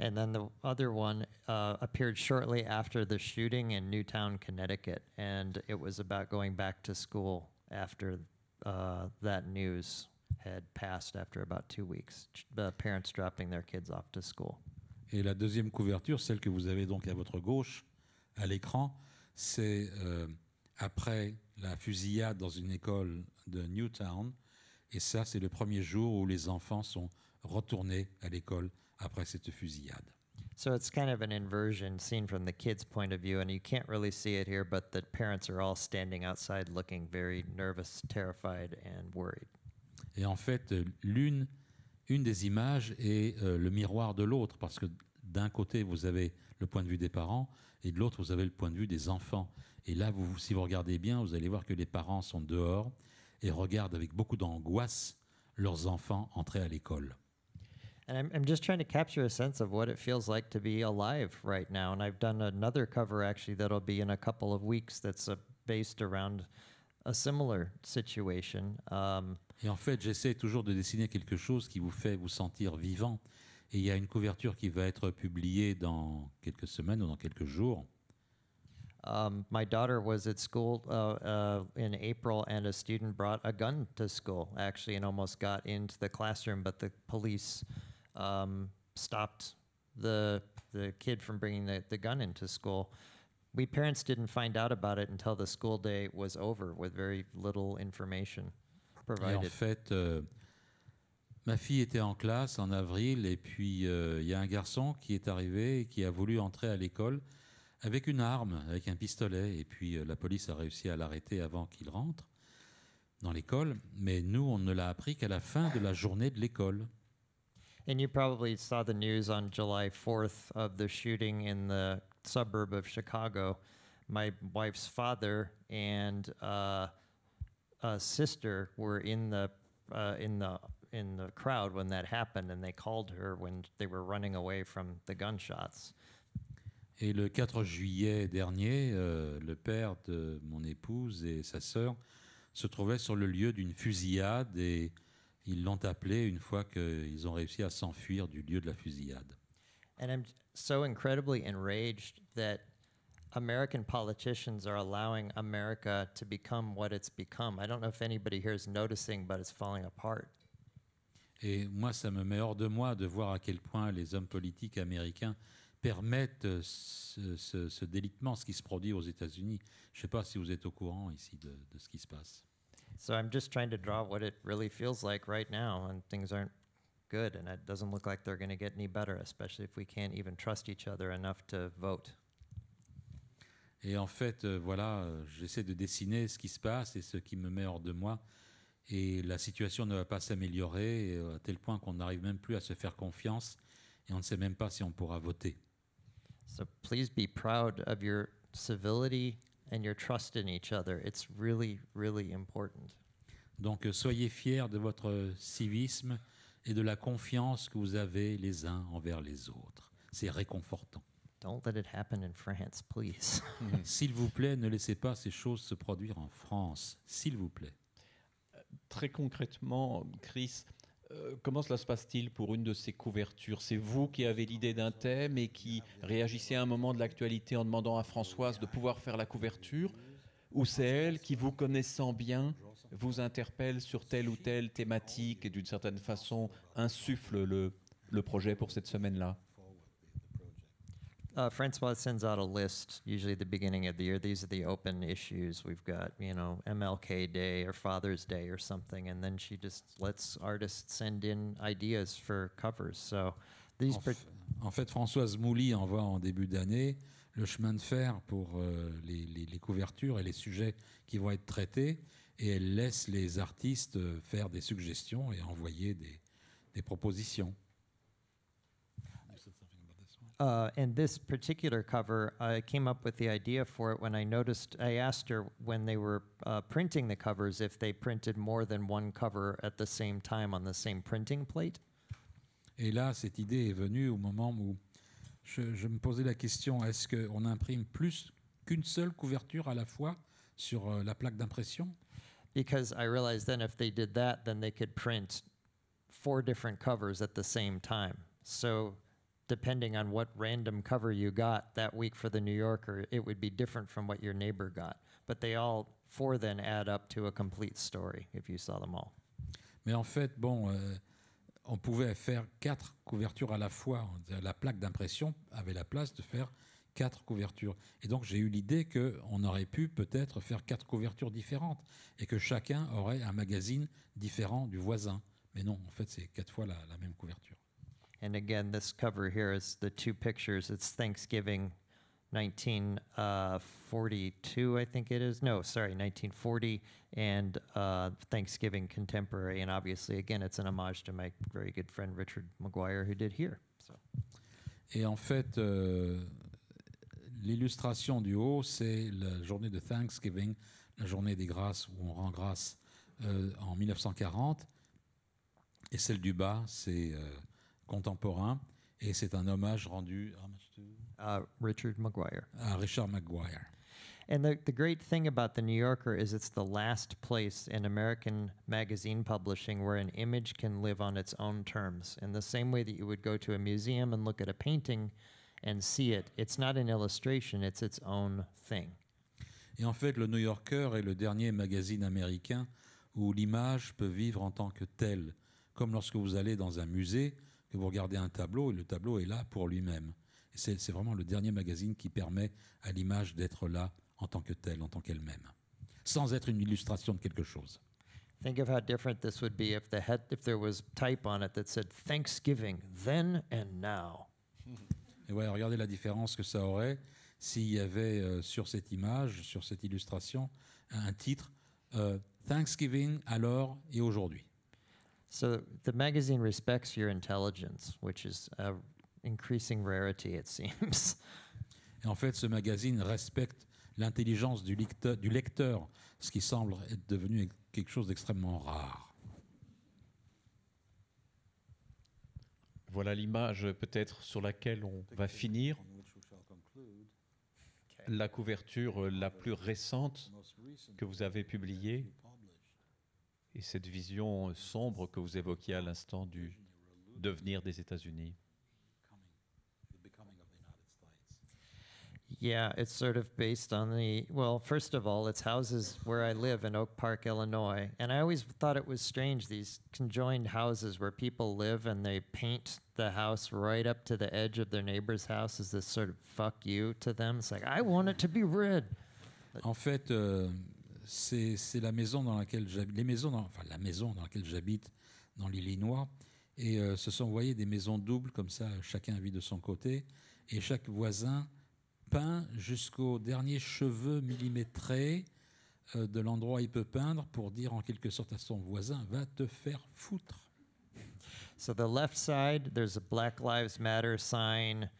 And then the other one uh, appeared shortly after the shooting in Newtown, Connecticut. And it was about going back to school after uh, that news had passed after about two weeks. The parents dropping their kids off to school. Et la deuxième couverture, celle que vous avez donc à votre gauche, à l'écran, c'est euh, après la fusillade dans une école de Newtown. Et ça, c'est le premier jour où les enfants sont retournés à l'école après cette fusillade. So it's kind of an inversion seen from the kids' point of view, and you can't really see it here, but the parents are all standing outside looking very nervous, terrified, and worried. Et en fait, l'une une des images est euh, le miroir de l'autre, parce que d'un côté, vous avez le point de vue des parents, et de l'autre, vous avez le point de vue des enfants. Et là, vous, si vous regardez bien, vous allez voir que les parents sont dehors et regardent avec beaucoup d'angoisse leurs enfants entrer à l'école. et en fait, j'essaie toujours de dessiner quelque chose qui vous fait vous sentir vivant. Et il y a une couverture qui va être publiée dans quelques semaines ou dans quelques jours. Um, my daughter was at school uh, uh, in April, and a student brought a gun to school, actually, and almost got into the classroom, but the police um, stopped the, the kid from bringing the, the gun into school. We parents didn't find out about it until the school day was over with very little information provided. Et en fait, euh, Ma fille était en classe en avril et puis euh, il y a un garçon qui est arrivé et qui a voulu entrer à l'école avec une arme, avec un pistolet. Et puis euh, la police a réussi à l'arrêter avant qu'il rentre dans l'école. Mais nous, on ne l'a appris qu'à la fin de la journée de l'école. And you probably saw the news on July 4th of the shooting in the suburb of Chicago. My wife's father and uh, sister were uh, in the crowd when that happened, and they called her when they were running away from the gunshots. Et le 4 juillet dernier, euh, le père de mon épouse et sa sœur se trouvaient sur le lieu d'une fusillade et ils l'ont appelé une fois qu'ils ont réussi à s'enfuir du lieu de la fusillade. And I'm so incredibly enraged that American politicians are allowing America to become what it's become. I don't know if anybody here is noticing, but it's falling apart. Et moi, ça me met hors de moi de voir à quel point les hommes politiques américains permettent euh, ce, délitement, ce qui se produit aux États-Unis. Je ne sais pas si vous êtes au courant ici de, ce qui se passe. So I'm just trying to draw what it really feels like right now, and things aren't good, and it doesn't look like they're going to get any better, especially if we can't even trust each other enough to vote. Et en fait, euh, voilà, euh, j'essaie de dessiner ce qui se passe et ce qui me met hors de moi. Et la situation ne va pas s'améliorer euh, à tel point qu'on n'arrive même plus à se faire confiance et on ne sait même pas si on pourra voter. Donc soyez fiers de votre civisme et de la confiance que vous avez les uns envers les autres. C'est réconfortant. S'il vous plaît, ne laissez pas ces choses se produire en France, s'il vous plaît très concrètement, Chris, euh, comment cela se passe-t-il pour une de ces couvertures C'est vous qui avez l'idée d'un thème et qui réagissez à un moment de l'actualité en demandant à Françoise de pouvoir faire la couverture Ou c'est elle qui, vous connaissant bien, vous interpelle sur telle ou telle thématique et d'une certaine façon insuffle le, le projet pour cette semaine-là uh, Francois sends out a list usually at the beginning of the year. These are the open issues we've got, you know, MLK Day or Father's Day or something, and then she just lets artists send in ideas for covers. So these. En, en fait, Françoise Mouly envoie en début d'année le chemin de fer pour euh, les, les, les, couvertures et les sujets qui vont être traités, et elle laisse les artistes euh, faire des suggestions et envoyer des, des propositions uh, and this particular cover, I came up with the idea for it when I noticed, I asked her when they were uh, printing the covers if they printed more than one cover at the same time on the same printing plate. Et là, cette idée est venue au moment où je, je me posais la question est-ce qu'on imprime plus qu'une seule couverture à la fois sur euh, la plaque d'impression Because I realized then if they did that, then they could print four different covers at the same time. So depending on what random cover you got that week for the New Yorker, it would be different from what your neighbor got. But they all four then add up to a complete story if you saw Mais en fait, bon, euh, on pouvait faire quatre couvertures à la fois. La plaque d'impression avait la place de faire quatre couvertures. Et donc j'ai eu l'idée que on aurait pu peut-être faire quatre couvertures différentes et que chacun aurait un magazine différent du voisin. Mais non, en fait, c'est quatre fois la même couverture. And again, this cover here is the two pictures. It's Thanksgiving 1942, uh, I think it is. No, sorry, 1940, and uh, Thanksgiving Contemporary. And obviously, again, it's an homage to my very good friend Richard McGuire, who did here. So. Et en fait, euh, l'illustration du haut, c'est la journée de Thanksgiving, la journée des grâces où on rend grâce euh, en 1940. Et celle du bas, c'est euh, contemporain. Et c'est un hommage rendu à uh, Richard Maguire. À Richard Maguire. And the, the great thing about The New Yorker is it's the last place in American magazine publishing where an image can live on its own terms. In the same way that you would go to a museum and look at a painting and see it, it's not an illustration, it's its own thing. Et en fait, le New Yorker est le dernier magazine américain où l'image peut vivre en tant que telle. Comme lorsque vous allez dans un musée, vous regardez un tableau et le tableau est là pour lui-même. c'est vraiment le dernier magazine qui permet à l'image d'être là en tant que telle, en tant qu'elle-même, sans être une illustration de quelque chose. Think of how different this would be if, there was type on it that said Thanksgiving, then and now. Et ouais, regardez la différence que ça aurait s'il y avait euh, sur cette image, sur cette illustration, un titre euh, Thanksgiving alors et aujourd'hui. So the magazine respects your intelligence, which is increasing rarity, it seems. Et en fait, ce magazine respecte l'intelligence du, du lecteur, ce qui semble être devenu quelque chose d'extrêmement rare. Voilà l'image peut-être sur laquelle on va finir. La couverture euh, la plus récente que vous avez publiée et cette vision sombre que vous évoquiez à l'instant du devenir des États-Unis. Yeah, it's sort of based on the well, first of all, it's houses where I live in Oak Park, Illinois. And I always thought it was strange these conjoined houses where people live and they paint the house right up to the edge of their neighbor's house as this sort of fuck you to them. It's like I want it to be red. En fait, euh, c'est la maison dans laquelle j'habite, les maisons, enfin la maison dans laquelle j'habite dans l'Illinois, et euh, ce sont, sont voyez, des maisons doubles comme ça, chacun vit de son côté, et chaque voisin peint jusqu'au dernier cheveu millimétré euh, de l'endroit où il peut peindre pour dire en quelque sorte à son voisin, va te faire foutre. So the left side, there's a Black Lives Matter sign.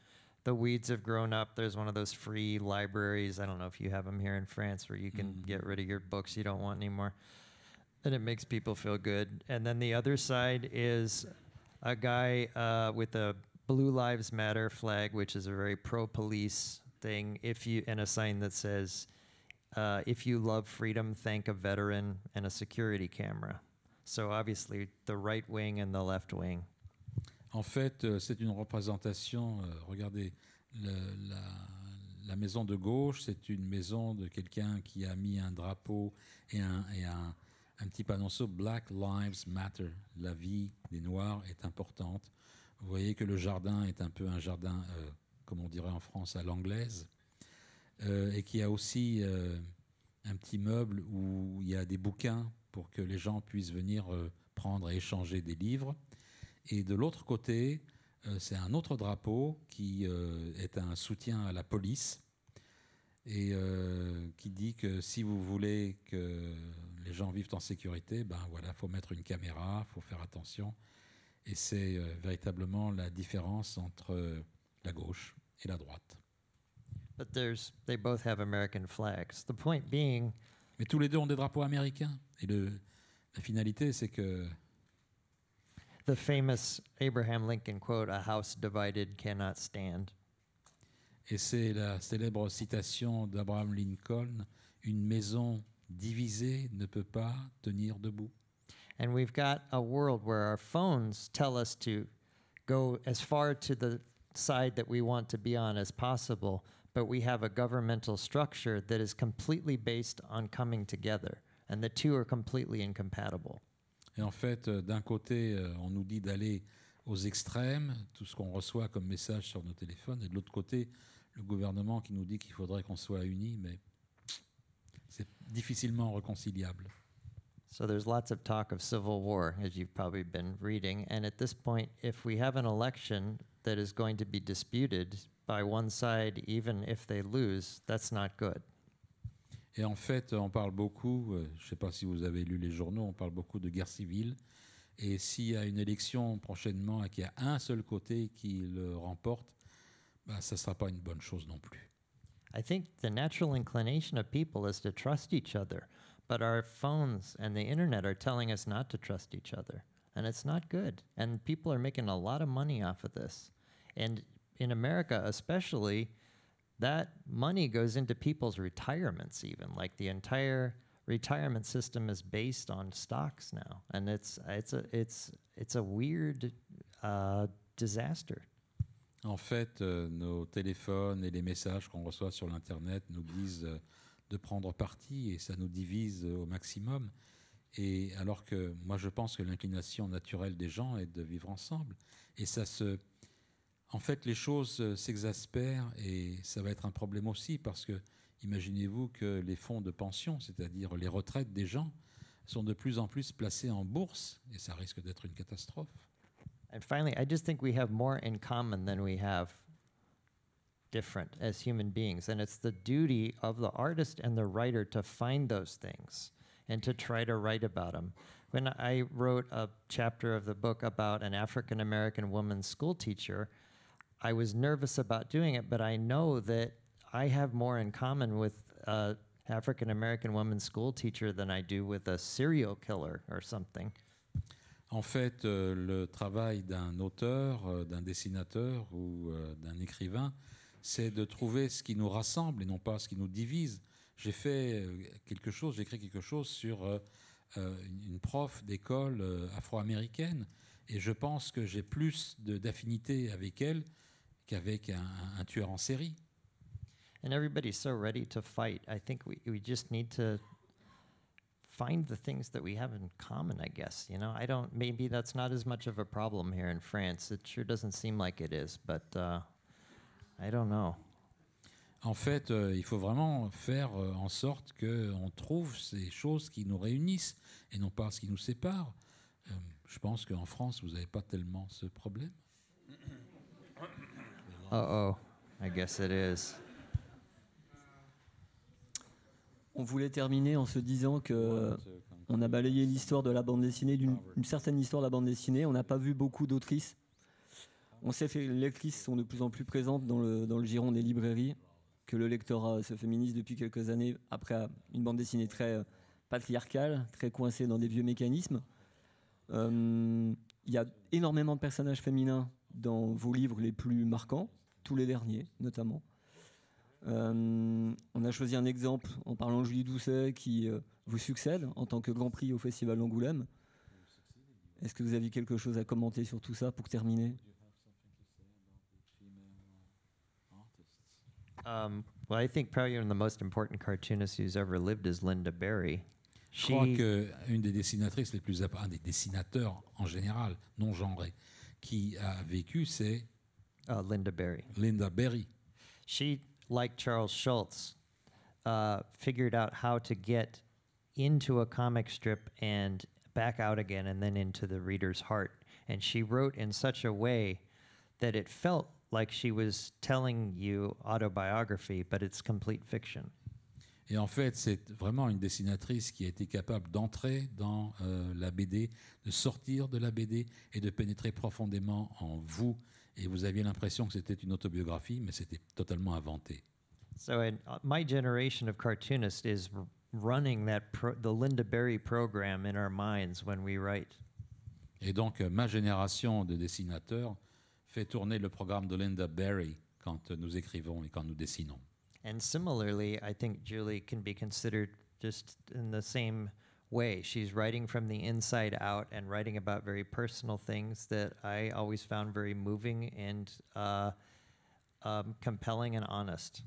the weeds have grown up. There's one of those free libraries. I don't know if you have them here in France where you can mm. get mm-hmm. rid of your books you don't want anymore. And it makes people feel good. And then the other side is a guy uh, with a Blue Lives Matter flag, which is a very pro police thing. If you and a sign that says, uh, "If you love freedom, thank a veteran," and a security camera. So obviously, the right wing and the left wing En fait, euh, c'est une représentation, euh, regardez, la, maison de gauche, c'est une maison de quelqu'un qui a mis un drapeau et un, et un, petit panonceau Black Lives Matter. La vie des Noirs est importante. Vous voyez que le jardin est un peu un jardin, euh, comme on dirait en France, à l'anglaise, et qu'il y a aussi un petit meuble où il y a des bouquins pour que les gens puissent venir prendre et échanger des livres. Et de l'autre côté, euh, c'est un autre drapeau qui euh, est un soutien à la police et euh, qui dit que si vous voulez que les gens vivent en sécurité, ben voilà, faut mettre une caméra, faut faire attention. Et c'est véritablement la différence entre la gauche et la droite. Mais tous les deux ont des drapeaux américains. Et la finalité, c'est que the famous Abraham Lincoln quote, A house divided cannot stand. Et c'est la célèbre citation d'Abraham Lincoln, Une maison divisée ne peut pas tenir debout. And we've got a world where our phones tell us to go as far to the side that we want to be on as possible, but we have a governmental structure that is completely based on coming together, and the two are completely incompatible. Et en fait, euh, d'un côté, euh, on nous dit d'aller aux extrêmes, tout ce qu'on reçoit comme message sur nos téléphones, et de l'autre côté, le gouvernement qui nous dit qu'il faudrait qu'on soit unis, mais c'est difficilement reconciliable. So there's lots of talk of civil war, as you've probably been reading. And at this point, if we have an election that is going to be disputed by one side, even if they lose, that's not good. Et en fait, on parle beaucoup, euh, je ne sais pas si vous avez lu les journaux, on parle beaucoup de guerre civile. Et s'il y a une élection prochainement et qu'il y a un seul côté qui le remporte, ce bah, ça ne sera pas une bonne chose non plus. I think the natural inclination of people is to trust each other, but our phones and the internet are telling us not to trust each other, and it's not good. And people are making a lot of money off of this. And in America, especially, money En fait, euh, nos téléphones et les messages qu'on reçoit sur l'internet nous disent euh, de prendre parti et ça nous divise euh, au maximum. Et alors que moi je pense que l'inclination naturelle des gens est de vivre ensemble et ça se en fait, les choses euh, s'exaspèrent et ça va être un problème aussi parce que imaginez-vous que les fonds de pension, c'est-à-dire les retraites des gens, sont de plus en plus placés en bourse et ça risque d'être une catastrophe. And finally, I just think we have more in common than we have different as human beings. And it's the duty of the artist and the writer to find those things and to try to write about them. When I wrote a chapter of the book about an African American woman school teacher, I was nervous about doing it, but I know that I have more in common with a African American woman school teacher than I do with a serial killer or something. En fait, euh, le travail d'un auteur, euh, d'un dessinateur ou euh, d'un écrivain, c'est de trouver ce qui nous rassemble et non pas ce qui nous divise. J'ai fait quelque chose, j'ai écrit quelque chose sur une prof d'école afro-américaine et je pense que j'ai plus d'affinités avec elle qu'avec un, un, tueur en série. And everybody's so ready to fight. I think we, we just need to find the things that we have in common, I guess. You know, I don't, maybe that's not as much of a problem here in France. It sure doesn't seem like it is, but uh, I don't know. En fait, euh, il faut vraiment faire euh, en sorte qu'on trouve ces choses qui nous réunissent et non pas ce qui nous sépare. Euh, je pense qu'en France, vous n'avez pas tellement ce problème. oh, On voulait terminer en se disant que on a balayé l'histoire de la bande dessinée, d'une certaine histoire de la bande dessinée. On n'a pas vu beaucoup d'autrices. On sait que les lectrices sont de plus en plus présentes dans le, giron des librairies, que le lectorat se féminise depuis quelques années après une bande dessinée très euh, patriarcale, très coincée dans des vieux mécanismes. Euh, il y a énormément de personnages féminins dans vos livres les plus marquants les derniers notamment. Euh, on a choisi un exemple en parlant de Julie Doucet qui euh, vous succède en tant que Grand Prix au Festival d'Angoulême. Est-ce que vous avez quelque chose à commenter sur tout ça pour terminer Je crois qu'une des dessinatrices les plus importantes, des dessinateurs en général non genrés qui a vécu, c'est Uh, Linda Berry. Linda Berry. She, like Charles Schultz, uh, figured out how to get into a comic strip and back out again and then into the reader's heart. And she wrote in such a way that it felt like she was telling you autobiography, but it's complete fiction. Et en fait, c'est vraiment une dessinatrice qui a été capable d'entrer dans euh, la BD, de sortir de la BD et de pénétrer profondément en vous. et vous aviez l'impression que c'était une autobiographie, mais c'était totalement inventé. Uh, my generation of cartoonists is running that the Linda Berry program in our minds when we write. Et donc, euh, ma génération de dessinateurs fait tourner le programme de Linda Berry quand euh, nous écrivons et quand nous dessinons. And similarly, I think Julie can be considered just in the same way. She's writing from the inside out and writing about very personal things that I always found very moving and uh, um, compelling and honest.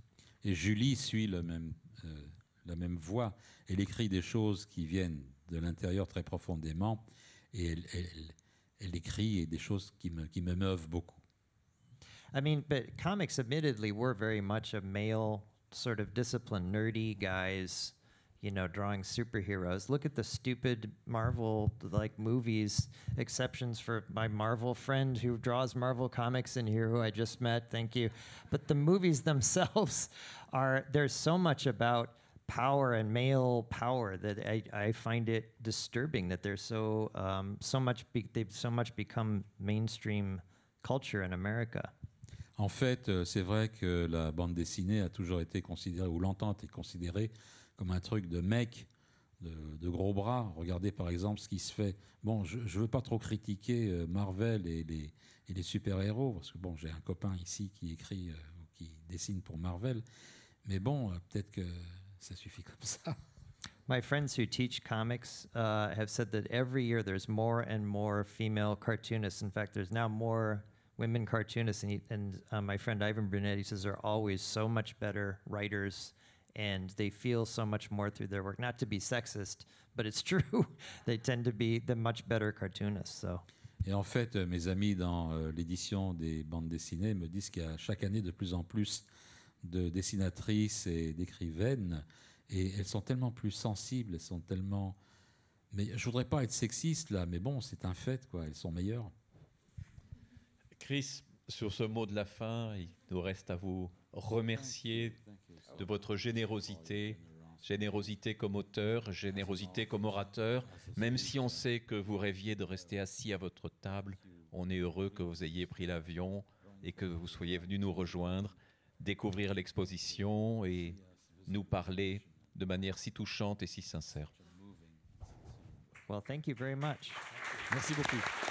Et Julie suit le même, euh, la même voie. Elle écrit des choses qui viennent de l'intérieur très profondément et elle, elle, elle écrit des choses qui me, qui me meuvent beaucoup. I mean, but comics admittedly were very much a male sort of discipline, nerdy guys you know, drawing superheroes. Look at the stupid Marvel like movies, exceptions for my Marvel friend who draws Marvel comics in here, who I just met. Thank you. But the movies themselves are there's so much about power and male power that I, I find it disturbing that there's so um, so much they've so much become mainstream culture in America. En fait, euh, c'est vrai que la bande dessinée a toujours été considérée, ou longtemps été considérée comme un truc de mec, de, gros bras. Regardez par exemple ce qui se fait. Bon, je ne veux pas trop critiquer euh, Marvel et les, super-héros, parce que bon, j'ai un copain ici qui écrit, euh, qui dessine pour Marvel, mais bon, euh, peut-être que ça suffit comme ça. My friends who teach comics uh, have said that every year there's more and more female cartoonists. In fact, there's now more women cartoonists, and, and Et uh, my friend Ivan Brunetti says they're always so much better writers et en fait, euh, mes amis dans euh, l'édition des bandes dessinées me disent qu'il y a chaque année de plus en plus de dessinatrices et d'écrivaines, et elles sont tellement plus sensibles, elles sont tellement. Mais je voudrais pas être sexiste là, mais bon, c'est un fait, quoi. Elles sont meilleures. Chris, sur ce mot de la fin, il nous reste à vous remercier de votre générosité, générosité comme auteur, générosité comme orateur. Même si on sait que vous rêviez de rester assis à votre table, on est heureux que vous ayez pris l'avion et que vous soyez venu nous rejoindre, découvrir l'exposition et nous parler de manière si touchante et si sincère. Merci beaucoup.